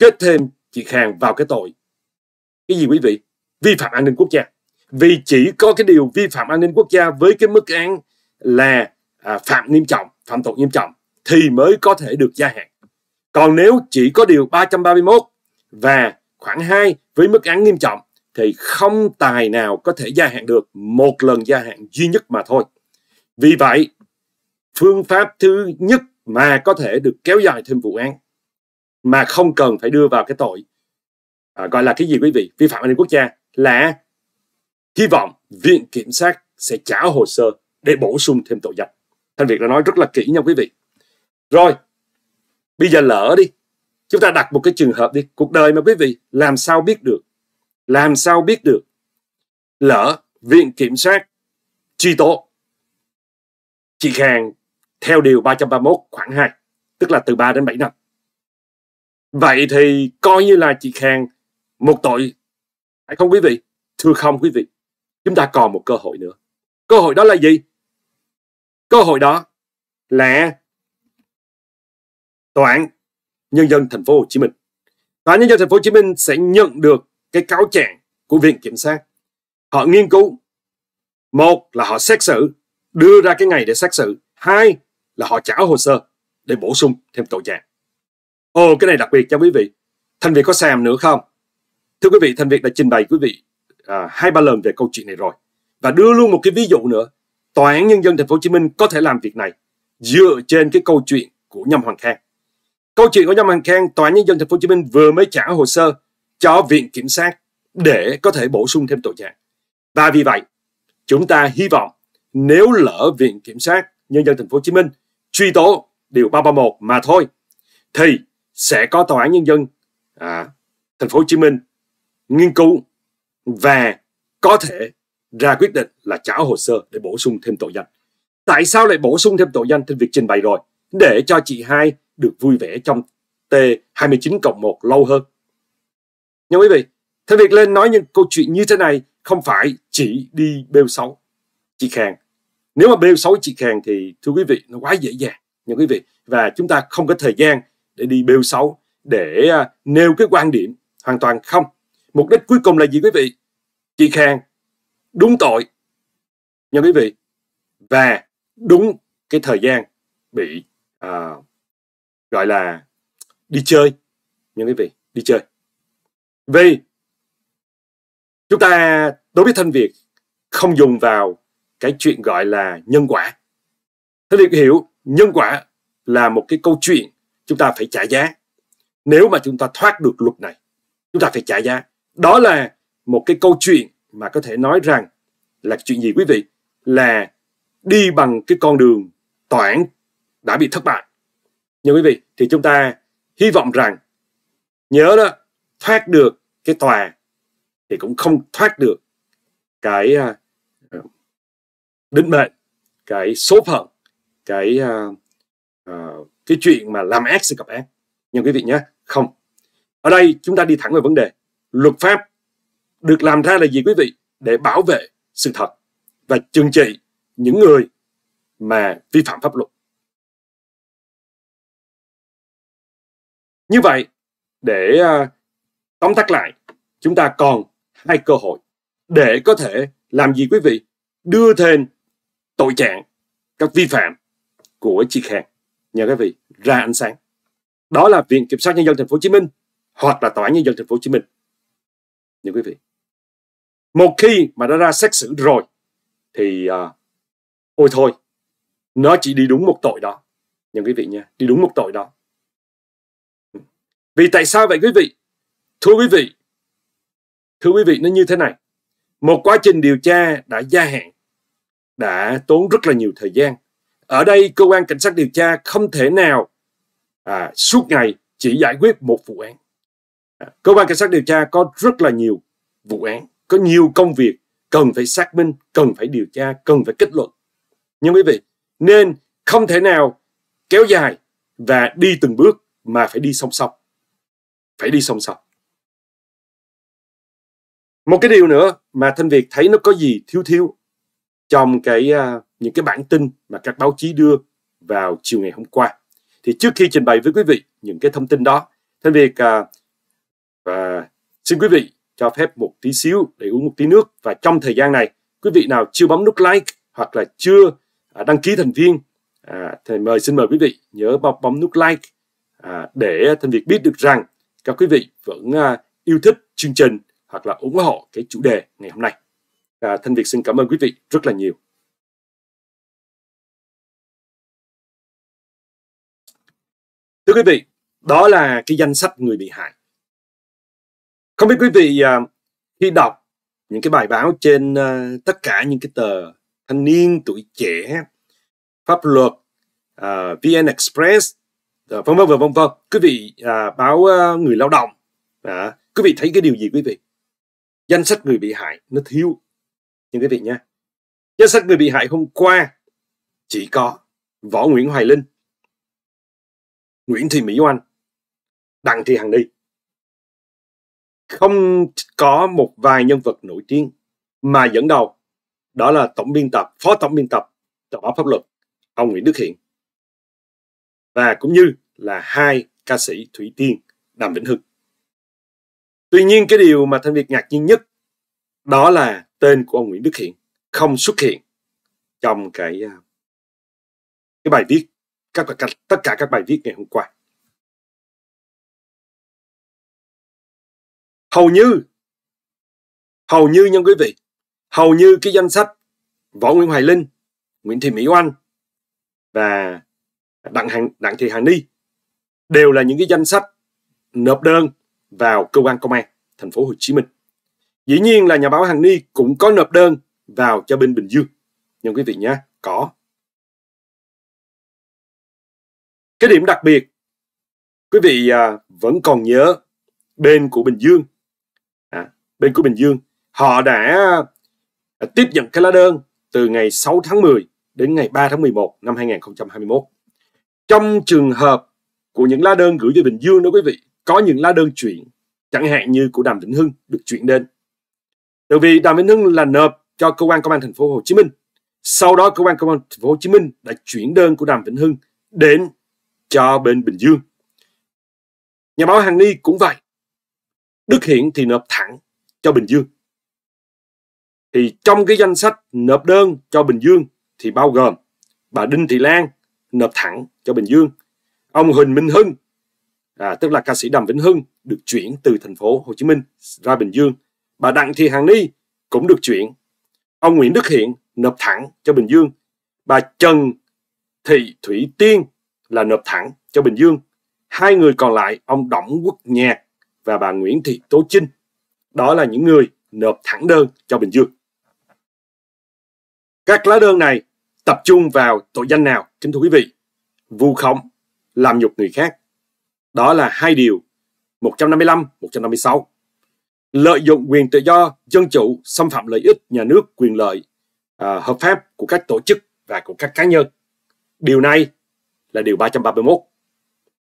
kết thêm chị Khang vào cái tội. Cái gì quý vị? Vi phạm an ninh quốc gia. Vì chỉ có cái điều vi phạm an ninh quốc gia với cái mức án là à, phạm nghiêm trọng, phạm tội nghiêm trọng thì mới có thể được gia hạn. Còn nếu chỉ có điều 331 và khoảng 2 với mức án nghiêm trọng thì không tài nào có thể gia hạn được một lần gia hạn duy nhất mà thôi. Vì vậy, phương pháp thứ nhất mà có thể được kéo dài thêm vụ án mà không cần phải đưa vào cái tội à, gọi là cái gì quý vị vi phạm an ninh quốc gia là hy vọng viện kiểm sát sẽ trả hồ sơ để bổ sung thêm tội danh thành việc đã nói rất là kỹ nha quý vị rồi bây giờ lỡ đi chúng ta đặt một cái trường hợp đi cuộc đời mà quý vị làm sao biết được làm sao biết được lỡ viện kiểm sát truy tố chị Khang theo điều 331 khoảng 2 tức là từ 3 đến 7 năm Vậy thì coi như là chị Khang một tội. Phải không quý vị? Thưa không quý vị. Chúng ta còn một cơ hội nữa. Cơ hội đó là gì? Cơ hội đó là Tòa án Nhân dân thành phố Hồ Chí Minh. Tòa án Nhân dân thành phố Hồ Chí Minh sẽ nhận được cái cáo trạng của Viện Kiểm sát. Họ nghiên cứu. Một là họ xét xử, đưa ra cái ngày để xét xử. Hai là họ trả hồ sơ để bổ sung thêm tội trạng. Ồ, cái này đặc biệt cho quý vị. Thành Việt có xem nữa không? Thưa quý vị, Thành Việt đã trình bày quý vị à, hai ba lần về câu chuyện này rồi và đưa luôn một cái ví dụ nữa. Tòa án nhân dân Thành phố Hồ Chí Minh có thể làm việc này dựa trên cái câu chuyện của Nhâm Hoàng Khang. Câu chuyện của Nhâm Hoàng Khang, Tòa án nhân dân Thành phố Hồ Chí Minh vừa mới trả hồ sơ cho viện kiểm sát để có thể bổ sung thêm tội trạng. Và vì vậy, chúng ta hy vọng nếu lỡ viện kiểm sát nhân dân Thành phố Hồ Chí Minh truy tố điều 331 mà thôi thì sẽ có tòa án nhân dân à, thành phố Hồ Chí Minh nghiên cứu và có thể ra quyết định là trả hồ sơ để bổ sung thêm tội danh. Tại sao lại bổ sung thêm tội danh trên việc trình bày rồi? Để cho chị hai được vui vẻ trong T29 cộng 1 lâu hơn. Nhưng quý vị, Thế Việt lên nói những câu chuyện như thế này không phải chỉ đi bêu xấu chị Khang. Nếu mà bêu xấu chị Khang thì thưa quý vị nó quá dễ dàng Nhưng quý vị và chúng ta không có thời gian để đi bêu xấu để nêu cái quan điểm hoàn toàn không mục đích cuối cùng là gì quý vị chị khang đúng tội nha quý vị và đúng cái thời gian bị à, gọi là đi chơi nha quý vị đi chơi vì chúng ta đối với thanh việt không dùng vào cái chuyện gọi là nhân quả thanh việt hiểu nhân quả là một cái câu chuyện chúng ta phải trả giá nếu mà chúng ta thoát được luật này chúng ta phải trả giá đó là một cái câu chuyện mà có thể nói rằng là chuyện gì quý vị là đi bằng cái con đường toản đã bị thất bại nhưng quý vị thì chúng ta hy vọng rằng nhớ đó thoát được cái tòa thì cũng không thoát được cái à, định mệnh cái số phận cái uh, uh, cái chuyện mà làm ác sẽ gặp ác nhưng quý vị nhé không ở đây chúng ta đi thẳng vào vấn đề luật pháp được làm ra là gì quý vị để bảo vệ sự thật và trừng trị những người mà vi phạm pháp luật như vậy để à, tóm tắt lại chúng ta còn hai cơ hội để có thể làm gì quý vị đưa thêm tội trạng các vi phạm của chị Khang nhà các vị ra ánh sáng đó là viện kiểm sát nhân dân thành phố hồ chí minh hoặc là tòa án nhân dân thành phố hồ chí minh những quý vị một khi mà đã ra xét xử rồi thì à, ôi thôi nó chỉ đi đúng một tội đó những quý vị nha đi đúng một tội đó vì tại sao vậy quý vị thưa quý vị thưa quý vị nó như thế này một quá trình điều tra đã gia hạn đã tốn rất là nhiều thời gian ở đây cơ quan cảnh sát điều tra không thể nào à, suốt ngày chỉ giải quyết một vụ án à, cơ quan cảnh sát điều tra có rất là nhiều vụ án có nhiều công việc cần phải xác minh cần phải điều tra cần phải kết luận nhưng quý vị nên không thể nào kéo dài và đi từng bước mà phải đi song song phải đi song song một cái điều nữa mà thanh việt thấy nó có gì thiếu thiếu trong cái uh, những cái bản tin mà các báo chí đưa vào chiều ngày hôm qua. Thì trước khi trình bày với quý vị những cái thông tin đó, Thanh Việt à, à, xin quý vị cho phép một tí xíu để uống một tí nước và trong thời gian này quý vị nào chưa bấm nút like hoặc là chưa à, đăng ký thành viên à, thì mời xin mời quý vị nhớ bấm, bấm nút like à, để Thanh Việt biết được rằng các quý vị vẫn à, yêu thích chương trình hoặc là ủng hộ cái chủ đề ngày hôm nay. À, Thanh Việt xin cảm ơn quý vị rất là nhiều. Thưa quý vị, đó là cái danh sách người bị hại. Không biết quý vị à, khi đọc những cái bài báo trên à, tất cả những cái tờ thanh niên, tuổi trẻ, pháp luật, uh, à, VN Express, vân vân vân vân. Quý vị báo người lao động, uh, quý vị thấy cái điều gì quý vị? Danh sách người bị hại nó thiếu, nhưng quý vị nha. Danh sách người bị hại hôm qua chỉ có Võ Nguyễn Hoài Linh, Nguyễn Thị Mỹ Oanh, Đặng Thị Hằng Ni. Không có một vài nhân vật nổi tiếng mà dẫn đầu đó là tổng biên tập, phó tổng biên tập tờ báo pháp luật ông Nguyễn Đức Hiện và cũng như là hai ca sĩ Thủy Tiên, Đàm Vĩnh Hưng. Tuy nhiên cái điều mà Thanh Việt ngạc nhiên nhất đó là tên của ông Nguyễn Đức Hiện không xuất hiện trong cái à, cái bài viết các, các tất cả các bài viết ngày hôm qua. Hầu như hầu như nhân quý vị, hầu như cái danh sách Võ Nguyễn Hoài Linh, Nguyễn Thị Mỹ Oanh và Đặng Hằng Đặng Thị Hằng Ni đều là những cái danh sách nộp đơn vào cơ quan công an thành phố Hồ Chí Minh. Dĩ nhiên là nhà báo Hằng Ni cũng có nộp đơn vào cho bên Bình Dương. Nhưng quý vị nhé, có Cái điểm đặc biệt, quý vị à, vẫn còn nhớ bên của Bình Dương, à, bên của Bình Dương, họ đã à, tiếp nhận cái lá đơn từ ngày 6 tháng 10 đến ngày 3 tháng 11 năm 2021. Trong trường hợp của những lá đơn gửi về Bình Dương đó quý vị, có những lá đơn chuyển, chẳng hạn như của Đàm Vĩnh Hưng được chuyển đến. Tại vì Đàm Vĩnh Hưng là nộp cho cơ quan công an thành phố Hồ Chí Minh. Sau đó cơ quan công an thành phố Hồ Chí Minh đã chuyển đơn của Đàm Vĩnh Hưng đến cho bên Bình Dương. Nhà báo Hằng Ni cũng vậy. Đức Hiện thì nộp thẳng cho Bình Dương. Thì trong cái danh sách nộp đơn cho Bình Dương thì bao gồm bà Đinh Thị Lan nộp thẳng cho Bình Dương. Ông Huỳnh Minh Hưng, à, tức là ca sĩ Đàm Vĩnh Hưng được chuyển từ thành phố Hồ Chí Minh ra Bình Dương. Bà Đặng Thị Hằng Ni cũng được chuyển. Ông Nguyễn Đức Hiện nộp thẳng cho Bình Dương. Bà Trần Thị Thủy Tiên là nộp thẳng cho Bình Dương. Hai người còn lại, ông Đổng Quốc Nhạc và bà Nguyễn Thị Tố Trinh, đó là những người nộp thẳng đơn cho Bình Dương. Các lá đơn này tập trung vào tội danh nào, kính thưa quý vị? Vu khống, làm nhục người khác. Đó là hai điều 155, 156. Lợi dụng quyền tự do, dân chủ, xâm phạm lợi ích nhà nước, quyền lợi à, hợp pháp của các tổ chức và của các cá nhân. Điều này là điều 331.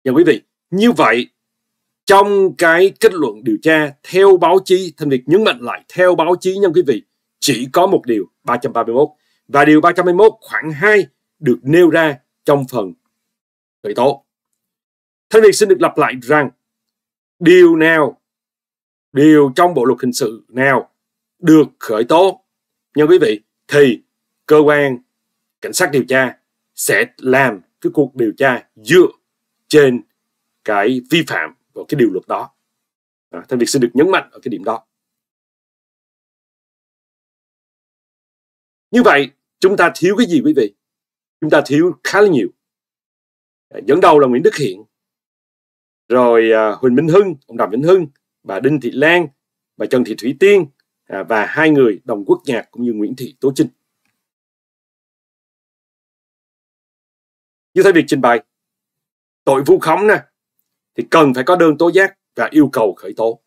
Nha quý vị, như vậy trong cái kết luận điều tra theo báo chí, Thanh Việt nhấn mạnh lại theo báo chí nha quý vị, chỉ có một điều 331 và điều 331 khoảng 2 được nêu ra trong phần khởi tố. Thanh Việt xin được lặp lại rằng điều nào, điều trong bộ luật hình sự nào được khởi tố, nha quý vị, thì cơ quan cảnh sát điều tra sẽ làm cái cuộc điều tra dựa trên cái vi phạm vào cái điều luật đó à, Thanh Việt xin được nhấn mạnh ở cái điểm đó như vậy chúng ta thiếu cái gì quý vị chúng ta thiếu khá là nhiều à, dẫn đầu là Nguyễn Đức Hiện rồi à, Huỳnh Minh Hưng ông Đàm Vĩnh Hưng bà Đinh Thị Lan bà Trần Thị Thủy Tiên à, và hai người Đồng Quốc Nhạc cũng như Nguyễn Thị Tố Trinh Như thế việc trình bày tội vu khống nè thì cần phải có đơn tố giác và yêu cầu khởi tố.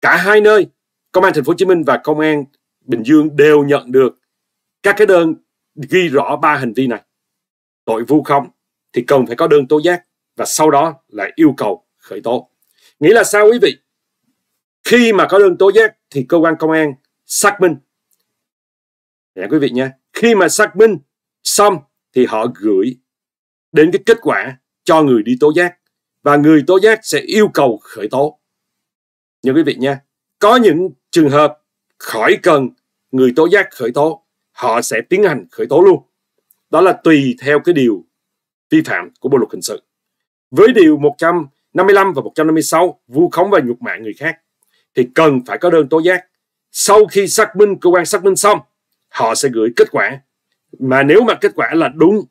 Cả hai nơi, công an thành phố Hồ Chí Minh và công an Bình Dương đều nhận được các cái đơn ghi rõ ba hành vi này. Tội vu khống thì cần phải có đơn tố giác và sau đó là yêu cầu khởi tố. Nghĩa là sao quý vị? Khi mà có đơn tố giác thì cơ quan công an xác minh. Dạ quý vị nha. Khi mà xác minh xong thì họ gửi đến cái kết quả cho người đi tố giác và người tố giác sẽ yêu cầu khởi tố. Nha quý vị nha, có những trường hợp khỏi cần người tố giác khởi tố, họ sẽ tiến hành khởi tố luôn. Đó là tùy theo cái điều vi phạm của Bộ luật hình sự. Với điều 155 và 156 vu khống và nhục mạ người khác thì cần phải có đơn tố giác. Sau khi xác minh cơ quan xác minh xong, họ sẽ gửi kết quả mà nếu mà kết quả là đúng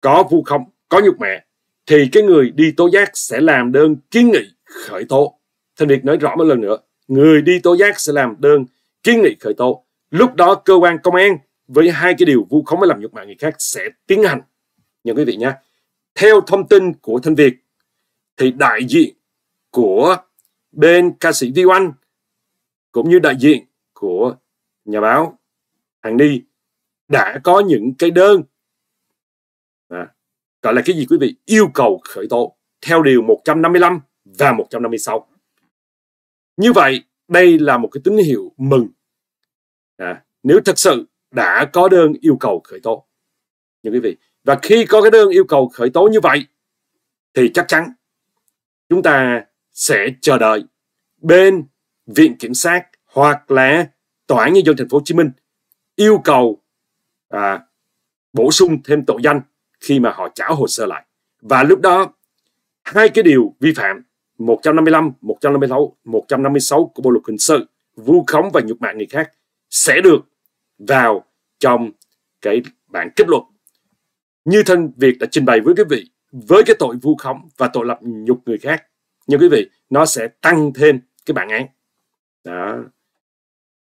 có vu khống có nhục mẹ thì cái người đi tố giác sẽ làm đơn kiến nghị khởi tố thanh việt nói rõ một lần nữa người đi tố giác sẽ làm đơn kiến nghị khởi tố lúc đó cơ quan công an với hai cái điều vu khống và làm nhục mạ người khác sẽ tiến hành những quý vị nhé theo thông tin của thanh việt thì đại diện của bên ca sĩ Vi Oanh cũng như đại diện của nhà báo Hằng đi đã có những cái đơn à, gọi là cái gì quý vị yêu cầu khởi tố theo điều 155 và 156 như vậy đây là một cái tín hiệu mừng à, nếu thật sự đã có đơn yêu cầu khởi tố như quý vị và khi có cái đơn yêu cầu khởi tố như vậy thì chắc chắn chúng ta sẽ chờ đợi bên viện kiểm sát hoặc là tòa án nhân dân thành phố Hồ Chí Minh yêu cầu à, bổ sung thêm tội danh khi mà họ trả hồ sơ lại và lúc đó hai cái điều vi phạm 155, 156, 156 của Bộ luật hình sự vu khống và nhục mạ người khác sẽ được vào trong cái bản kết luận. Như thân việc đã trình bày với quý vị, với cái tội vu khống và tội lập nhục người khác, nhưng quý vị, nó sẽ tăng thêm cái bản án. Đó.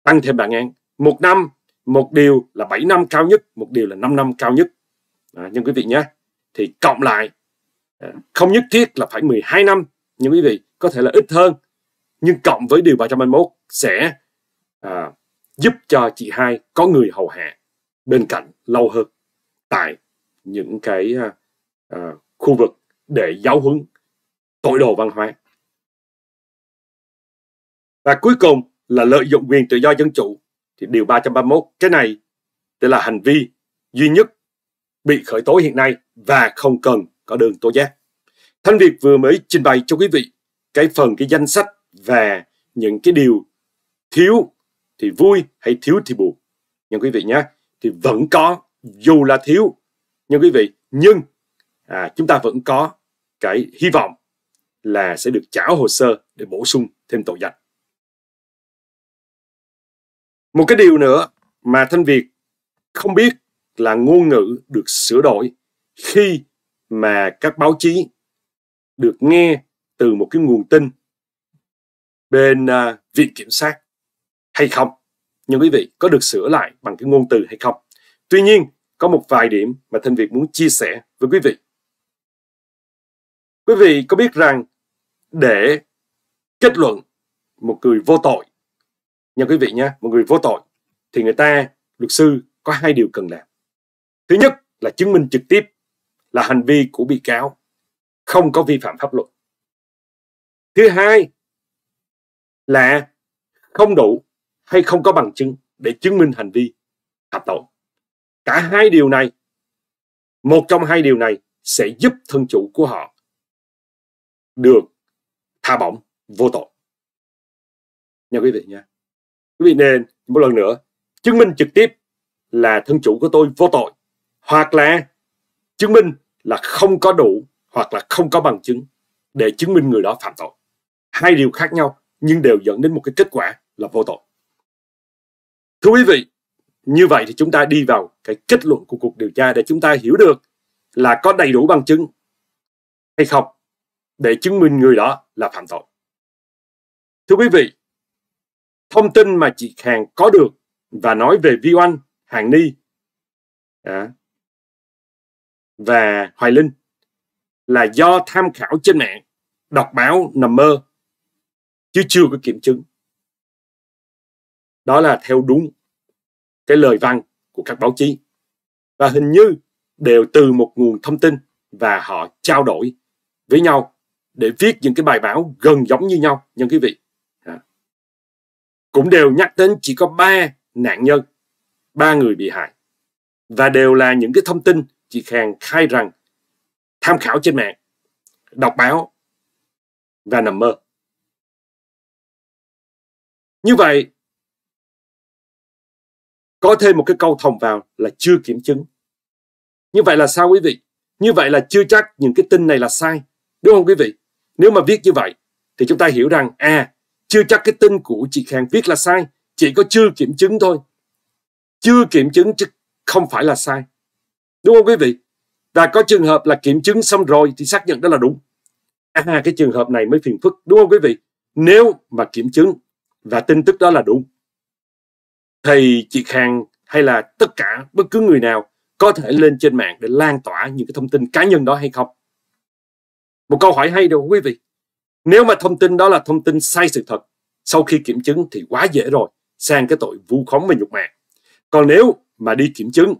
Tăng thêm bản án. Một năm một điều là 7 năm cao nhất một điều là 5 năm cao nhất à, nhưng quý vị nhé thì cộng lại à, không nhất thiết là phải 12 năm nhưng quý vị có thể là ít hơn nhưng cộng với điều 321 sẽ à, giúp cho chị hai có người hầu hạ bên cạnh lâu hơn tại những cái à, à, khu vực để giáo huấn tội đồ văn hóa và cuối cùng là lợi dụng quyền tự do dân chủ thì điều 331 cái này tức là hành vi duy nhất bị khởi tố hiện nay và không cần có đơn tố giác. Thanh Việt vừa mới trình bày cho quý vị cái phần cái danh sách và những cái điều thiếu thì vui hay thiếu thì buồn. Nhưng quý vị nhé, thì vẫn có dù là thiếu nhưng quý vị nhưng à, chúng ta vẫn có cái hy vọng là sẽ được trả hồ sơ để bổ sung thêm tội danh. Một cái điều nữa mà Thanh Việt không biết là ngôn ngữ được sửa đổi khi mà các báo chí được nghe từ một cái nguồn tin bên uh, viện kiểm sát hay không nhưng quý vị có được sửa lại bằng cái ngôn từ hay không tuy nhiên có một vài điểm mà thanh việt muốn chia sẻ với quý vị quý vị có biết rằng để kết luận một người vô tội Nha quý vị nhé, một người vô tội thì người ta, luật sư có hai điều cần làm. Thứ nhất là chứng minh trực tiếp là hành vi của bị cáo không có vi phạm pháp luật. Thứ hai là không đủ hay không có bằng chứng để chứng minh hành vi phạm tội. Cả hai điều này, một trong hai điều này sẽ giúp thân chủ của họ được tha bổng vô tội. Nha quý vị nha quý vị nên một lần nữa chứng minh trực tiếp là thân chủ của tôi vô tội hoặc là chứng minh là không có đủ hoặc là không có bằng chứng để chứng minh người đó phạm tội hai điều khác nhau nhưng đều dẫn đến một cái kết quả là vô tội thưa quý vị như vậy thì chúng ta đi vào cái kết luận của cuộc điều tra để chúng ta hiểu được là có đầy đủ bằng chứng hay không để chứng minh người đó là phạm tội thưa quý vị thông tin mà chị Hàng có được và nói về Vi Oanh, Hàng Ni à, và Hoài Linh là do tham khảo trên mạng, đọc báo, nằm mơ chứ chưa có kiểm chứng. Đó là theo đúng cái lời văn của các báo chí và hình như đều từ một nguồn thông tin và họ trao đổi với nhau để viết những cái bài báo gần giống như nhau nhân quý vị cũng đều nhắc đến chỉ có ba nạn nhân, ba người bị hại. Và đều là những cái thông tin chị Khang khai rằng tham khảo trên mạng, đọc báo và nằm mơ. Như vậy, có thêm một cái câu thòng vào là chưa kiểm chứng. Như vậy là sao quý vị? Như vậy là chưa chắc những cái tin này là sai. Đúng không quý vị? Nếu mà viết như vậy thì chúng ta hiểu rằng à chưa chắc cái tin của chị Khang viết là sai chỉ có chưa kiểm chứng thôi chưa kiểm chứng chứ không phải là sai đúng không quý vị và có trường hợp là kiểm chứng xong rồi thì xác nhận đó là đúng à cái trường hợp này mới phiền phức đúng không quý vị nếu mà kiểm chứng và tin tức đó là đúng thì chị Khang hay là tất cả bất cứ người nào có thể lên trên mạng để lan tỏa những cái thông tin cá nhân đó hay không một câu hỏi hay đâu quý vị nếu mà thông tin đó là thông tin sai sự thật, sau khi kiểm chứng thì quá dễ rồi, sang cái tội vu khống và nhục mạ. Còn nếu mà đi kiểm chứng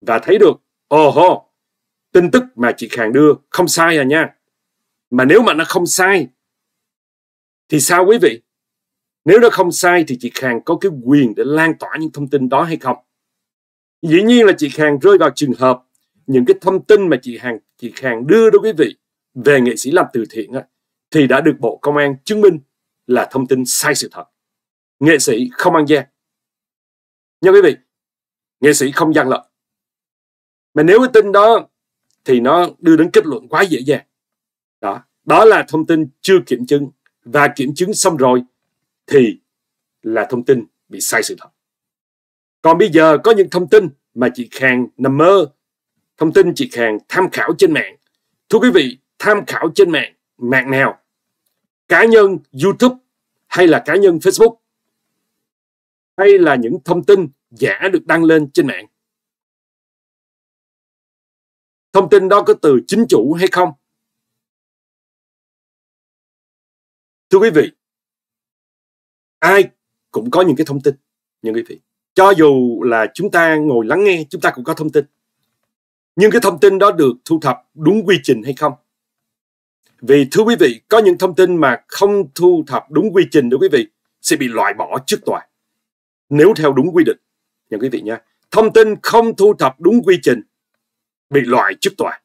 và thấy được, ồ oh, hô, oh, tin tức mà chị Khang đưa không sai à nha. Mà nếu mà nó không sai, thì sao quý vị? Nếu nó không sai thì chị Khang có cái quyền để lan tỏa những thông tin đó hay không? Dĩ nhiên là chị Khang rơi vào trường hợp những cái thông tin mà chị Hàng chị Khang đưa đó quý vị về nghệ sĩ làm từ thiện á, thì đã được Bộ Công an chứng minh là thông tin sai sự thật. Nghệ sĩ không ăn gian. Nha quý vị, nghệ sĩ không gian lận. Mà nếu cái tin đó thì nó đưa đến kết luận quá dễ dàng. Đó, đó là thông tin chưa kiểm chứng và kiểm chứng xong rồi thì là thông tin bị sai sự thật. Còn bây giờ có những thông tin mà chị Khang nằm mơ, thông tin chị Khang tham khảo trên mạng. Thưa quý vị, tham khảo trên mạng mạng nào cá nhân youtube hay là cá nhân facebook hay là những thông tin giả được đăng lên trên mạng thông tin đó có từ chính chủ hay không thưa quý vị ai cũng có những cái thông tin những quý vị cho dù là chúng ta ngồi lắng nghe chúng ta cũng có thông tin nhưng cái thông tin đó được thu thập đúng quy trình hay không vì thưa quý vị, có những thông tin mà không thu thập đúng quy trình đó quý vị sẽ bị loại bỏ trước tòa. Nếu theo đúng quy định nha quý vị nha. Thông tin không thu thập đúng quy trình bị loại trước tòa.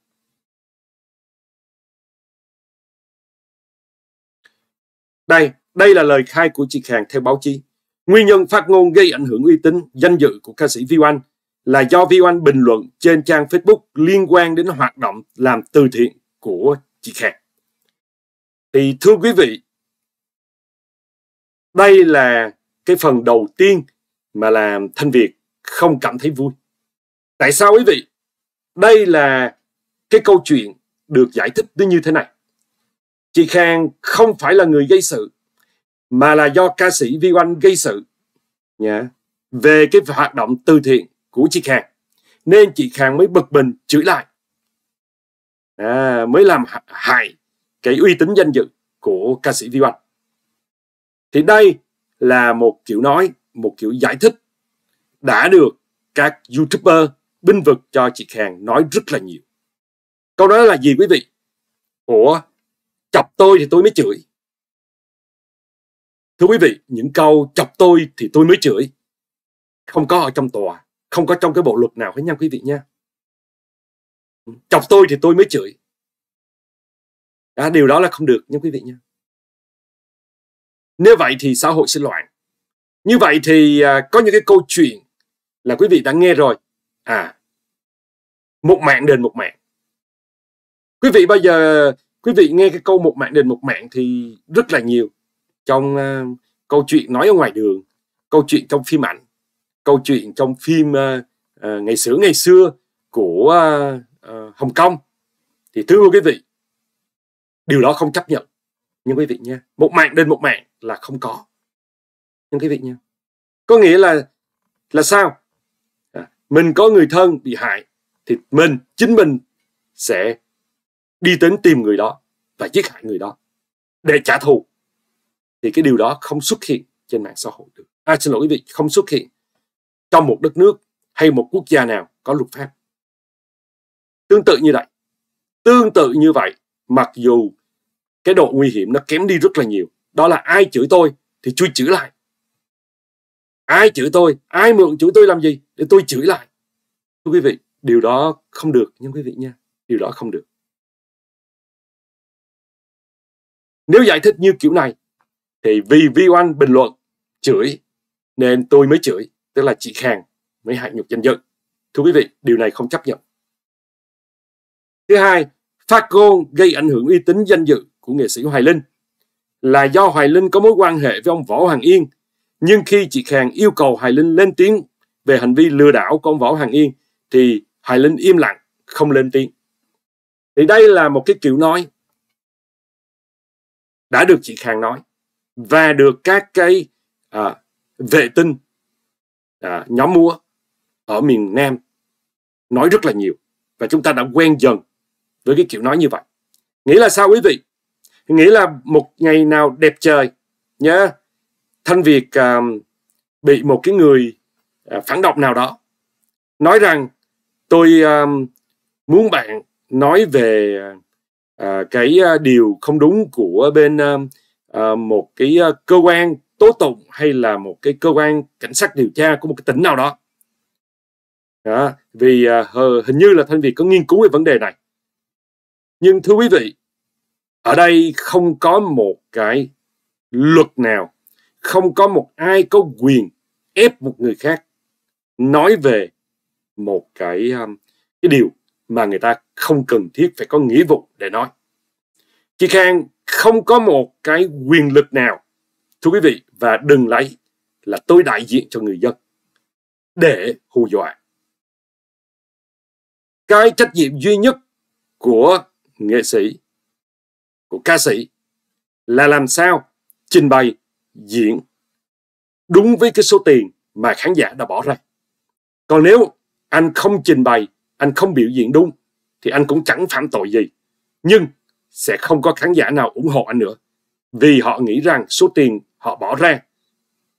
Đây, đây là lời khai của chị Khang theo báo chí. Nguyên nhân phát ngôn gây ảnh hưởng uy tín, danh dự của ca sĩ Vi Oanh là do Vi Oanh bình luận trên trang Facebook liên quan đến hoạt động làm từ thiện của chị Khang. Thì thưa quý vị, đây là cái phần đầu tiên mà làm Thanh Việt không cảm thấy vui. Tại sao quý vị? Đây là cái câu chuyện được giải thích như thế này. Chị Khang không phải là người gây sự mà là do ca sĩ Vi Oanh gây sự nhá về cái hoạt động từ thiện của chị Khang. Nên chị Khang mới bực mình chửi lại. À, mới làm hại cái uy tín danh dự của ca sĩ Vi Oanh Thì đây là một kiểu nói, một kiểu giải thích đã được các YouTuber binh vực cho chị Khang nói rất là nhiều. Câu nói là gì quý vị? Ủa, chọc tôi thì tôi mới chửi. Thưa quý vị, những câu chọc tôi thì tôi mới chửi. Không có ở trong tòa, không có trong cái bộ luật nào hết nha quý vị nha. Chọc tôi thì tôi mới chửi à, điều đó là không được nha quý vị nha nếu vậy thì xã hội sẽ loạn như vậy thì à, có những cái câu chuyện là quý vị đã nghe rồi à một mạng đền một mạng quý vị bây giờ quý vị nghe cái câu một mạng đền một mạng thì rất là nhiều trong uh, câu chuyện nói ở ngoài đường câu chuyện trong phim ảnh câu chuyện trong phim uh, uh, ngày xưa ngày xưa của uh, uh, Hồng Kông thì thưa quý vị điều đó không chấp nhận nhưng quý vị nha một mạng đến một mạng là không có nhưng quý vị nha có nghĩa là là sao à, mình có người thân bị hại thì mình chính mình sẽ đi đến tìm người đó và giết hại người đó để trả thù thì cái điều đó không xuất hiện trên mạng xã hội được à xin lỗi quý vị không xuất hiện trong một đất nước hay một quốc gia nào có luật pháp tương tự như vậy tương tự như vậy mặc dù cái độ nguy hiểm nó kém đi rất là nhiều đó là ai chửi tôi thì tôi chửi lại ai chửi tôi ai mượn chửi tôi làm gì để tôi chửi lại thưa quý vị điều đó không được nhưng quý vị nha điều đó không được nếu giải thích như kiểu này thì vì vi oanh bình luận chửi nên tôi mới chửi tức là chị khang mới hại nhục danh dự thưa quý vị điều này không chấp nhận thứ hai Phát ngôn gây ảnh hưởng uy tín danh dự của nghệ sĩ Hoài Linh là do Hoài Linh có mối quan hệ với ông Võ Hoàng Yên. Nhưng khi chị Khang yêu cầu Hoài Linh lên tiếng về hành vi lừa đảo của ông Võ Hoàng Yên thì Hoài Linh im lặng, không lên tiếng. Thì đây là một cái kiểu nói đã được chị Khang nói và được các cái à, vệ tinh à, nhóm mua ở miền Nam nói rất là nhiều và chúng ta đã quen dần với cái kiểu nói như vậy nghĩ là sao quý vị nghĩ là một ngày nào đẹp trời nhá thanh việt à, bị một cái người à, phản động nào đó nói rằng tôi à, muốn bạn nói về à, cái à, điều không đúng của bên à, à, một cái à, cơ quan tố tụng hay là một cái cơ quan cảnh sát điều tra của một cái tỉnh nào đó à, vì à, hình như là thanh việt có nghiên cứu về vấn đề này nhưng thưa quý vị, ở đây không có một cái luật nào, không có một ai có quyền ép một người khác nói về một cái um, cái điều mà người ta không cần thiết phải có nghĩa vụ để nói. Chị Khang không có một cái quyền lực nào, thưa quý vị, và đừng lấy là tôi đại diện cho người dân để hù dọa. Cái trách nhiệm duy nhất của nghệ sĩ, của ca sĩ là làm sao trình bày, diễn đúng với cái số tiền mà khán giả đã bỏ ra. Còn nếu anh không trình bày, anh không biểu diễn đúng thì anh cũng chẳng phạm tội gì. Nhưng sẽ không có khán giả nào ủng hộ anh nữa vì họ nghĩ rằng số tiền họ bỏ ra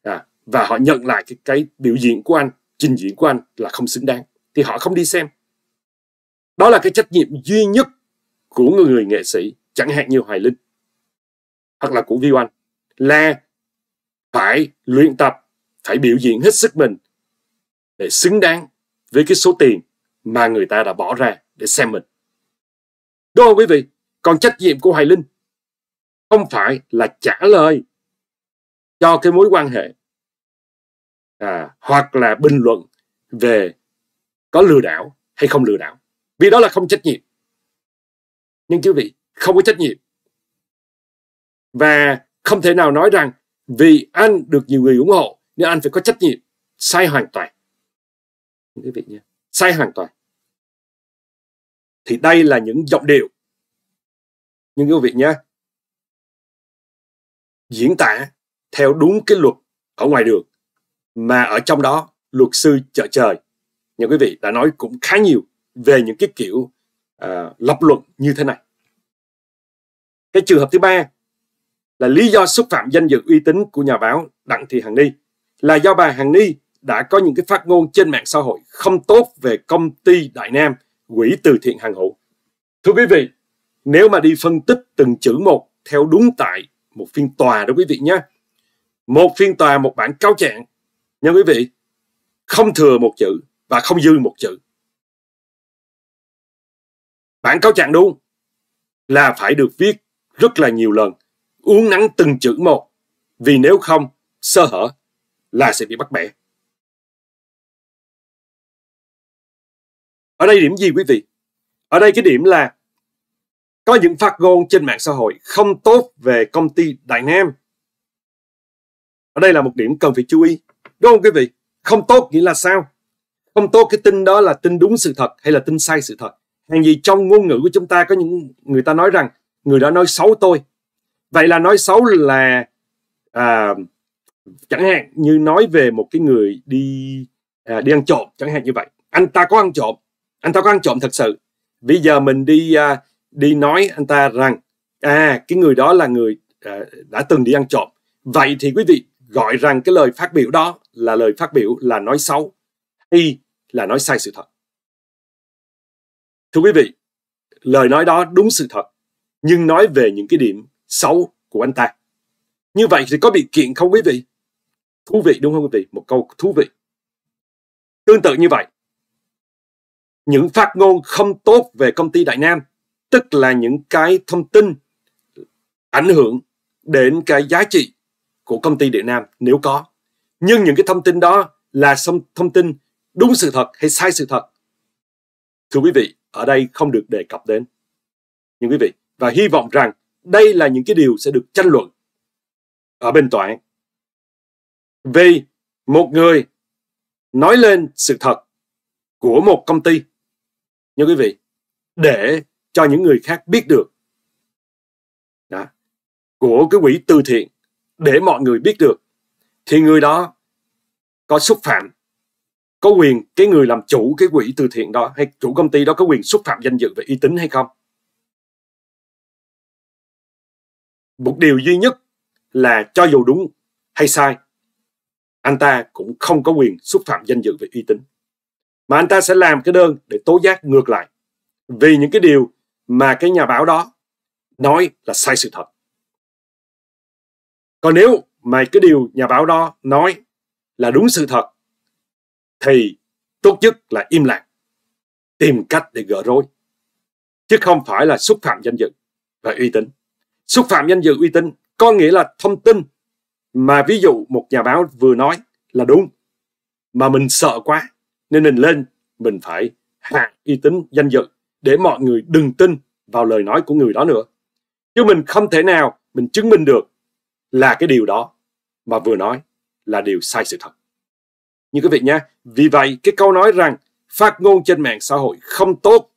à, và họ nhận lại cái, cái biểu diễn của anh, trình diễn của anh là không xứng đáng thì họ không đi xem. Đó là cái trách nhiệm duy nhất của người nghệ sĩ chẳng hạn như Hoài Linh hoặc là của Viu Anh là phải luyện tập phải biểu diễn hết sức mình để xứng đáng với cái số tiền mà người ta đã bỏ ra để xem mình đúng không quý vị còn trách nhiệm của Hoài Linh không phải là trả lời cho cái mối quan hệ à, hoặc là bình luận về có lừa đảo hay không lừa đảo vì đó là không trách nhiệm nhưng quý vị không có trách nhiệm và không thể nào nói rằng vì anh được nhiều người ủng hộ nên anh phải có trách nhiệm sai hoàn toàn quý vị nhé sai hoàn toàn thì đây là những giọng điệu nhưng quý vị nhé diễn tả theo đúng cái luật ở ngoài đường mà ở trong đó luật sư chợ trời những quý vị đã nói cũng khá nhiều về những cái kiểu À, lập luận như thế này cái trường hợp thứ ba là lý do xúc phạm danh dự uy tín của nhà báo đặng thị hằng ni là do bà hằng ni đã có những cái phát ngôn trên mạng xã hội không tốt về công ty đại nam quỹ từ thiện hàng hữu thưa quý vị nếu mà đi phân tích từng chữ một theo đúng tại một phiên tòa đó quý vị nhé một phiên tòa một bản cáo trạng nha quý vị không thừa một chữ và không dư một chữ Bản cáo trạng đúng là phải được viết rất là nhiều lần, uống nắng từng chữ một, vì nếu không, sơ hở là sẽ bị bắt bẻ. Ở đây điểm gì quý vị? Ở đây cái điểm là có những phát ngôn trên mạng xã hội không tốt về công ty Đại Nam. Ở đây là một điểm cần phải chú ý. Đúng không quý vị? Không tốt nghĩa là sao? Không tốt cái tin đó là tin đúng sự thật hay là tin sai sự thật? hàng gì trong ngôn ngữ của chúng ta có những người ta nói rằng người đó nói xấu tôi vậy là nói xấu là à, chẳng hạn như nói về một cái người đi à, đi ăn trộm chẳng hạn như vậy anh ta có ăn trộm anh ta có ăn trộm thật sự bây giờ mình đi à, đi nói anh ta rằng à cái người đó là người à, đã từng đi ăn trộm vậy thì quý vị gọi rằng cái lời phát biểu đó là lời phát biểu là nói xấu hay là nói sai sự thật Thưa quý vị, lời nói đó đúng sự thật, nhưng nói về những cái điểm xấu của anh ta. Như vậy thì có bị kiện không quý vị? Thú vị đúng không quý vị? Một câu thú vị. Tương tự như vậy, những phát ngôn không tốt về công ty Đại Nam, tức là những cái thông tin ảnh hưởng đến cái giá trị của công ty Đại Nam nếu có. Nhưng những cái thông tin đó là thông tin đúng sự thật hay sai sự thật thưa quý vị ở đây không được đề cập đến nhưng quý vị và hy vọng rằng đây là những cái điều sẽ được tranh luận ở bên tòa án vì một người nói lên sự thật của một công ty nhưng quý vị để cho những người khác biết được đó, của cái quỹ từ thiện để mọi người biết được thì người đó có xúc phạm có quyền cái người làm chủ cái quỹ từ thiện đó hay chủ công ty đó có quyền xúc phạm danh dự về uy tín hay không một điều duy nhất là cho dù đúng hay sai anh ta cũng không có quyền xúc phạm danh dự về uy tín mà anh ta sẽ làm cái đơn để tố giác ngược lại vì những cái điều mà cái nhà báo đó nói là sai sự thật còn nếu mà cái điều nhà báo đó nói là đúng sự thật thì tốt nhất là im lặng, tìm cách để gỡ rối. Chứ không phải là xúc phạm danh dự và uy tín. Xúc phạm danh dự uy tín có nghĩa là thông tin mà ví dụ một nhà báo vừa nói là đúng mà mình sợ quá nên mình lên mình phải hạ uy tín danh dự để mọi người đừng tin vào lời nói của người đó nữa. Chứ mình không thể nào mình chứng minh được là cái điều đó mà vừa nói là điều sai sự thật như quý vị nhé. Vì vậy, cái câu nói rằng phát ngôn trên mạng xã hội không tốt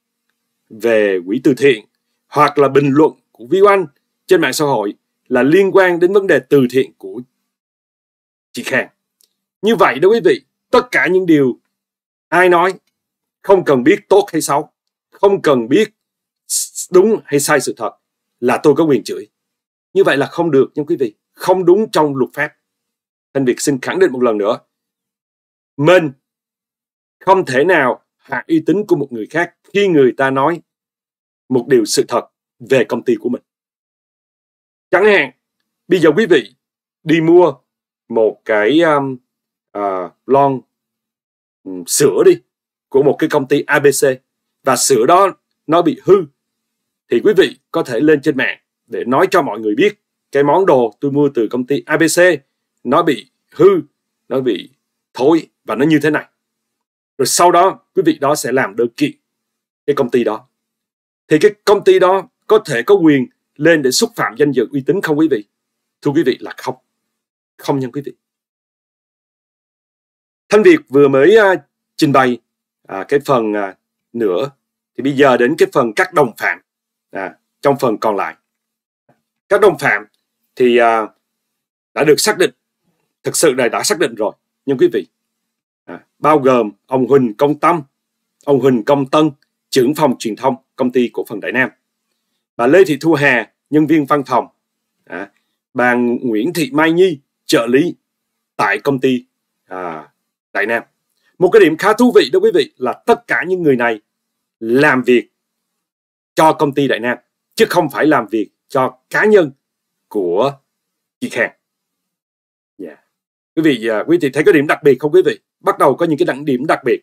về quỹ từ thiện hoặc là bình luận của vi Anh trên mạng xã hội là liên quan đến vấn đề từ thiện của chị Khang. Như vậy đó quý vị, tất cả những điều ai nói không cần biết tốt hay xấu, không cần biết đúng hay sai sự thật là tôi có quyền chửi. Như vậy là không được nha quý vị, không đúng trong luật pháp. Thành Việt xin khẳng định một lần nữa, mình không thể nào hạ uy tín của một người khác khi người ta nói một điều sự thật về công ty của mình. Chẳng hạn, bây giờ quý vị đi mua một cái um, uh, lon um, sữa đi của một cái công ty ABC và sữa đó nó bị hư thì quý vị có thể lên trên mạng để nói cho mọi người biết cái món đồ tôi mua từ công ty ABC nó bị hư, nó bị thôi và nó như thế này rồi sau đó quý vị đó sẽ làm đơn kiện cái công ty đó thì cái công ty đó có thể có quyền lên để xúc phạm danh dự uy tín không quý vị thưa quý vị là không không nha quý vị thanh việt vừa mới uh, trình bày à, cái phần à, nữa thì bây giờ đến cái phần các đồng phạm à, trong phần còn lại các đồng phạm thì à, đã được xác định thực sự là đã xác định rồi nhưng quý vị, à, bao gồm ông Huỳnh Công Tâm, ông Huỳnh Công Tân, trưởng phòng truyền thông công ty cổ phần Đại Nam, bà Lê Thị Thu Hà, nhân viên văn phòng, à, bà Nguyễn Thị Mai Nhi, trợ lý tại công ty à, Đại Nam. Một cái điểm khá thú vị đó quý vị là tất cả những người này làm việc cho công ty Đại Nam, chứ không phải làm việc cho cá nhân của chị Khang quý vị à, quý vị thấy có điểm đặc biệt không quý vị bắt đầu có những cái đặc điểm đặc biệt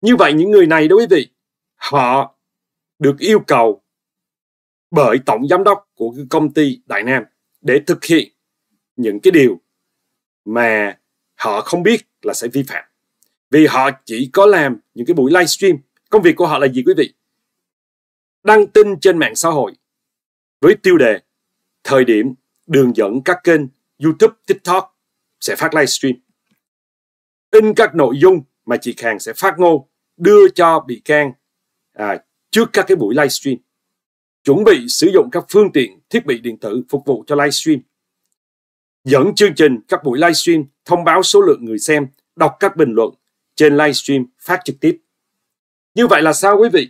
như vậy những người này đó quý vị họ được yêu cầu bởi tổng giám đốc của công ty Đại Nam để thực hiện những cái điều mà họ không biết là sẽ vi phạm vì họ chỉ có làm những cái buổi livestream công việc của họ là gì quý vị đăng tin trên mạng xã hội với tiêu đề thời điểm đường dẫn các kênh YouTube TikTok sẽ phát livestream in các nội dung mà chị Khang sẽ phát ngôn đưa cho bị can à, trước các cái buổi livestream chuẩn bị sử dụng các phương tiện thiết bị điện tử phục vụ cho livestream dẫn chương trình các buổi livestream thông báo số lượng người xem đọc các bình luận trên livestream phát trực tiếp như vậy là sao quý vị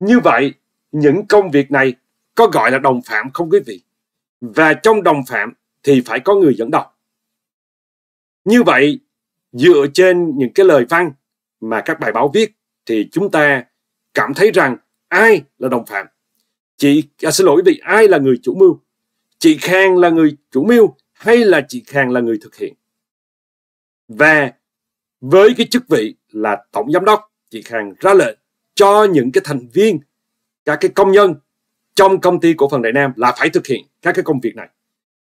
như vậy những công việc này có gọi là đồng phạm không quý vị và trong đồng phạm thì phải có người dẫn đọc. Như vậy, dựa trên những cái lời văn mà các bài báo viết thì chúng ta cảm thấy rằng ai là đồng phạm. Chị à, xin lỗi vì ai là người chủ mưu? Chị Khang là người chủ mưu hay là chị Khang là người thực hiện? Và với cái chức vị là tổng giám đốc, chị Khang ra lệnh cho những cái thành viên, các cái công nhân trong công ty cổ phần Đại Nam là phải thực hiện các cái công việc này.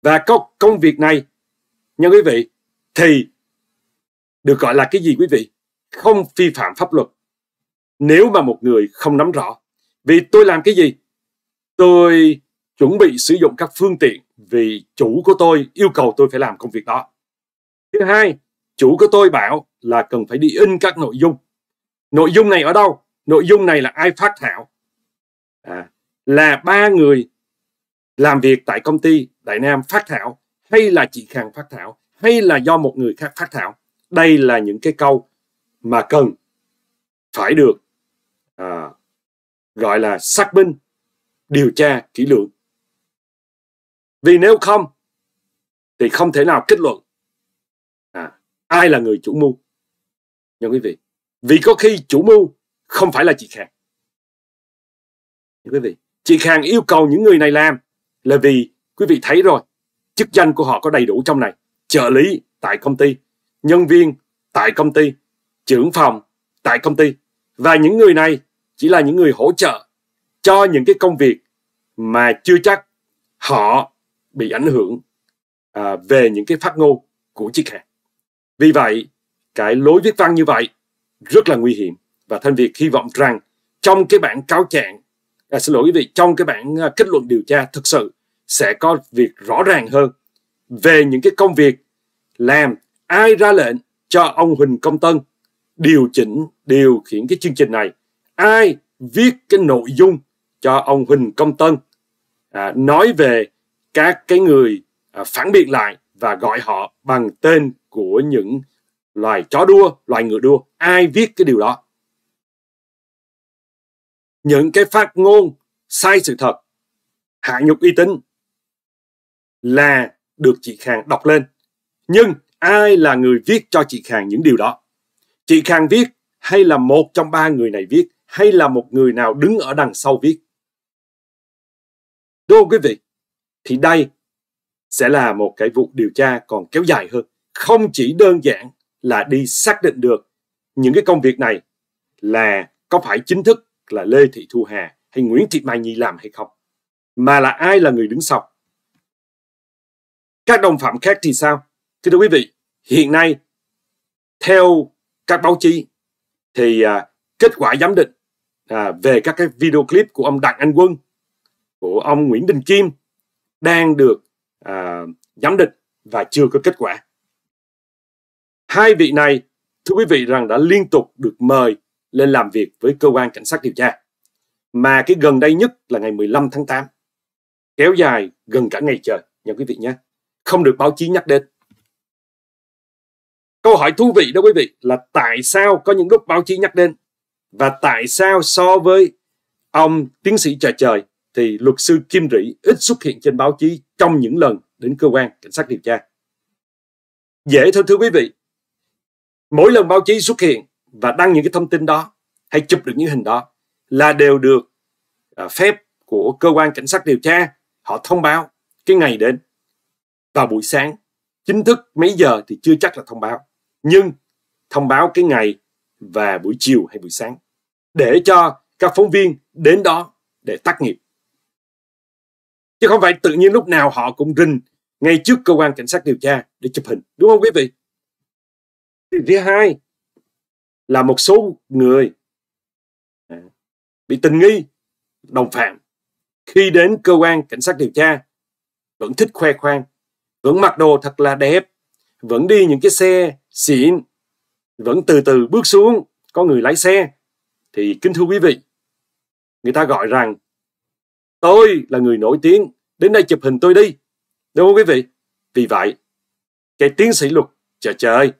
Và có công việc này, nha quý vị, thì được gọi là cái gì quý vị? Không vi phạm pháp luật. Nếu mà một người không nắm rõ. Vì tôi làm cái gì? Tôi chuẩn bị sử dụng các phương tiện vì chủ của tôi yêu cầu tôi phải làm công việc đó. Thứ hai, chủ của tôi bảo là cần phải đi in các nội dung. Nội dung này ở đâu? Nội dung này là ai phát thảo? À, là ba người làm việc tại công ty Đại Nam phát thảo hay là chị Khang phát thảo hay là do một người khác phát thảo đây là những cái câu mà cần phải được à, gọi là xác minh điều tra kỹ lưỡng vì nếu không thì không thể nào kết luận à, ai là người chủ mưu nha quý vị vì có khi chủ mưu không phải là chị khang quý vị chị khang yêu cầu những người này làm là vì quý vị thấy rồi chức danh của họ có đầy đủ trong này trợ lý tại công ty, nhân viên tại công ty, trưởng phòng tại công ty. Và những người này chỉ là những người hỗ trợ cho những cái công việc mà chưa chắc họ bị ảnh hưởng à, về những cái phát ngôn của chiếc hàng. Vì vậy, cái lối viết văn như vậy rất là nguy hiểm và Thanh Việt hy vọng rằng trong cái bản cáo trạng à, xin lỗi quý vị trong cái bản à, kết luận điều tra thực sự sẽ có việc rõ ràng hơn về những cái công việc làm ai ra lệnh cho ông Huỳnh Công Tân điều chỉnh điều khiển cái chương trình này ai viết cái nội dung cho ông Huỳnh Công Tân à, nói về các cái người à, phản biện lại và gọi họ bằng tên của những loài chó đua, loài ngựa đua. Ai viết cái điều đó? Những cái phát ngôn sai sự thật, hạ nhục uy tín là được chị Khang đọc lên nhưng ai là người viết cho chị Khang những điều đó? Chị Khang viết hay là một trong ba người này viết hay là một người nào đứng ở đằng sau viết? Đúng không quý vị? Thì đây sẽ là một cái vụ điều tra còn kéo dài hơn. Không chỉ đơn giản là đi xác định được những cái công việc này là có phải chính thức là Lê Thị Thu Hà hay Nguyễn Thị Mai Nhi làm hay không, mà là ai là người đứng sau. Các đồng phạm khác thì sao? Kính thưa quý vị, hiện nay theo các báo chí thì à, kết quả giám định à, về các cái video clip của ông Đặng Anh Quân, của ông Nguyễn Đình Kim đang được à, giám định và chưa có kết quả. Hai vị này, thưa quý vị rằng đã liên tục được mời lên làm việc với cơ quan cảnh sát điều tra. Mà cái gần đây nhất là ngày 15 tháng 8, kéo dài gần cả ngày trời nha quý vị nhé. Không được báo chí nhắc đến. Câu hỏi thú vị đó quý vị là tại sao có những lúc báo chí nhắc đến và tại sao so với ông tiến sĩ trời trời thì luật sư Kim Rỉ ít xuất hiện trên báo chí trong những lần đến cơ quan cảnh sát điều tra. Dễ thôi thưa quý vị. Mỗi lần báo chí xuất hiện và đăng những cái thông tin đó hay chụp được những hình đó là đều được à, phép của cơ quan cảnh sát điều tra họ thông báo cái ngày đến vào buổi sáng chính thức mấy giờ thì chưa chắc là thông báo nhưng thông báo cái ngày và buổi chiều hay buổi sáng để cho các phóng viên đến đó để tác nghiệp. Chứ không phải tự nhiên lúc nào họ cũng rình ngay trước cơ quan cảnh sát điều tra để chụp hình, đúng không quý vị? Thứ hai là một số người à, bị tình nghi đồng phạm khi đến cơ quan cảnh sát điều tra vẫn thích khoe khoang vẫn mặc đồ thật là đẹp vẫn đi những cái xe xịn vẫn từ từ bước xuống có người lái xe thì kính thưa quý vị người ta gọi rằng tôi là người nổi tiếng đến đây chụp hình tôi đi đúng không quý vị vì vậy cái tiến sĩ luật chợ trời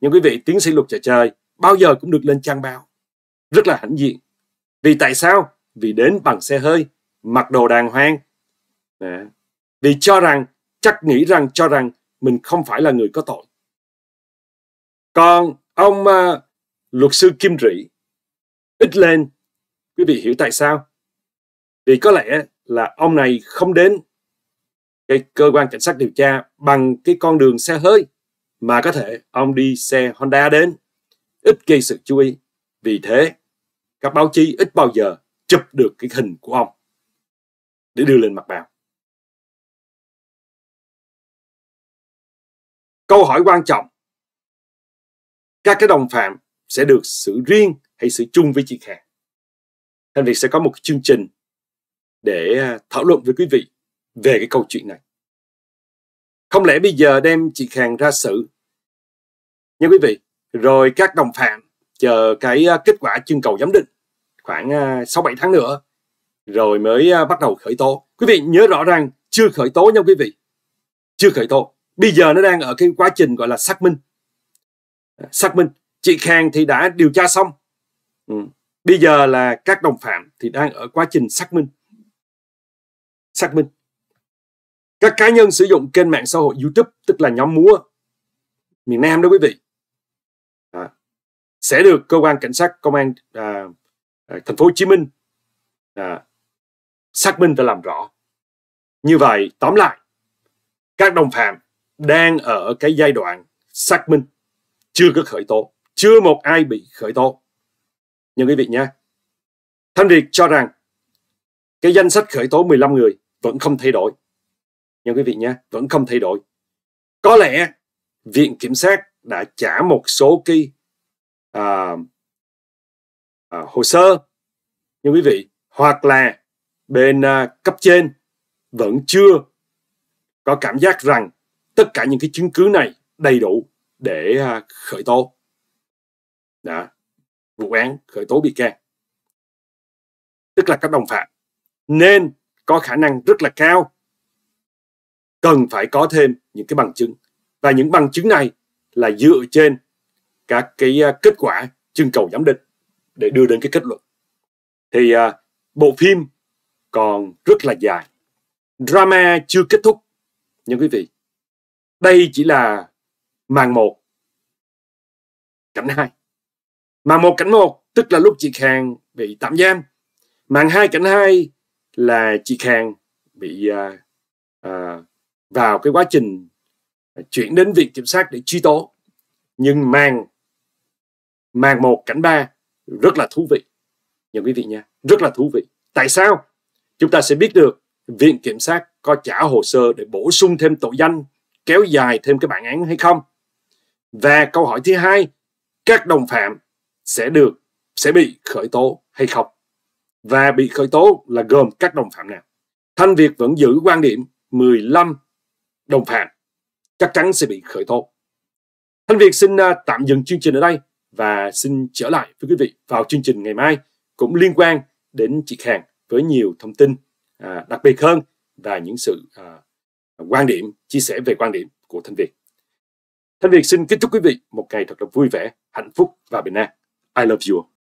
nhưng quý vị tiến sĩ luật chợ trời bao giờ cũng được lên trang báo rất là hãnh diện vì tại sao vì đến bằng xe hơi mặc đồ đàng hoàng à, vì cho rằng chắc nghĩ rằng cho rằng mình không phải là người có tội còn ông uh, luật sư kim trị ít lên quý vị hiểu tại sao vì có lẽ là ông này không đến cái cơ quan cảnh sát điều tra bằng cái con đường xe hơi mà có thể ông đi xe Honda đến ít gây sự chú ý vì thế các báo chí ít bao giờ chụp được cái hình của ông để đưa lên mặt báo câu hỏi quan trọng các cái đồng phạm sẽ được xử riêng hay xử chung với chị Khang. thành Việt sẽ có một chương trình để à, thảo luận với quý vị về cái câu chuyện này. Không lẽ bây giờ đem chị Khang ra xử? Nha quý vị, rồi các đồng phạm chờ cái à, kết quả trưng cầu giám định khoảng 6-7 à, tháng nữa rồi mới bắt đầu khởi tố. Quý vị nhớ rõ ràng chưa khởi tố nha quý vị. Chưa khởi tố. Bây giờ nó đang ở cái quá trình gọi là xác minh xác minh chị Khang thì đã điều tra xong ừ. bây giờ là các đồng phạm thì đang ở quá trình xác minh xác minh các cá nhân sử dụng kênh mạng xã hội YouTube tức là nhóm múa miền Nam đó quý vị à, sẽ được cơ quan cảnh sát công an à, à, thành phố Hồ Chí Minh à, xác minh và làm rõ như vậy tóm lại các đồng phạm đang ở cái giai đoạn xác minh chưa có khởi tố chưa một ai bị khởi tố nhưng quý vị nhé Thanh Việt cho rằng cái danh sách khởi tố 15 người vẫn không thay đổi nhưng quý vị nhé vẫn không thay đổi có lẽ viện kiểm sát đã trả một số cái à, à, hồ sơ nhưng quý vị hoặc là bên à, cấp trên vẫn chưa có cảm giác rằng tất cả những cái chứng cứ này đầy đủ để à, khởi tố Đó. vụ án khởi tố bị can tức là các đồng phạm nên có khả năng rất là cao cần phải có thêm những cái bằng chứng và những bằng chứng này là dựa trên các cái à, kết quả trưng cầu giám định để đưa đến cái kết luận thì uh, bộ phim còn rất là dài drama chưa kết thúc nhưng quý vị đây chỉ là màn một cảnh hai màn một cảnh một tức là lúc chị Khang bị tạm giam màn hai cảnh hai là chị Khang bị à, à, vào cái quá trình chuyển đến viện kiểm sát để truy tố nhưng màn màn một cảnh ba rất là thú vị nha quý vị nha rất là thú vị tại sao chúng ta sẽ biết được viện kiểm sát có trả hồ sơ để bổ sung thêm tội danh kéo dài thêm cái bản án hay không và câu hỏi thứ hai, các đồng phạm sẽ được sẽ bị khởi tố hay không? Và bị khởi tố là gồm các đồng phạm nào? Thanh Việt vẫn giữ quan điểm 15 đồng phạm chắc chắn sẽ bị khởi tố. Thanh Việt xin à, tạm dừng chương trình ở đây và xin trở lại với quý vị vào chương trình ngày mai cũng liên quan đến chị Hàng với nhiều thông tin à, đặc biệt hơn và những sự à, quan điểm chia sẻ về quan điểm của Thanh Việt. Thanh Việt xin kính chúc quý vị một ngày thật là vui vẻ, hạnh phúc và bình an. I love you.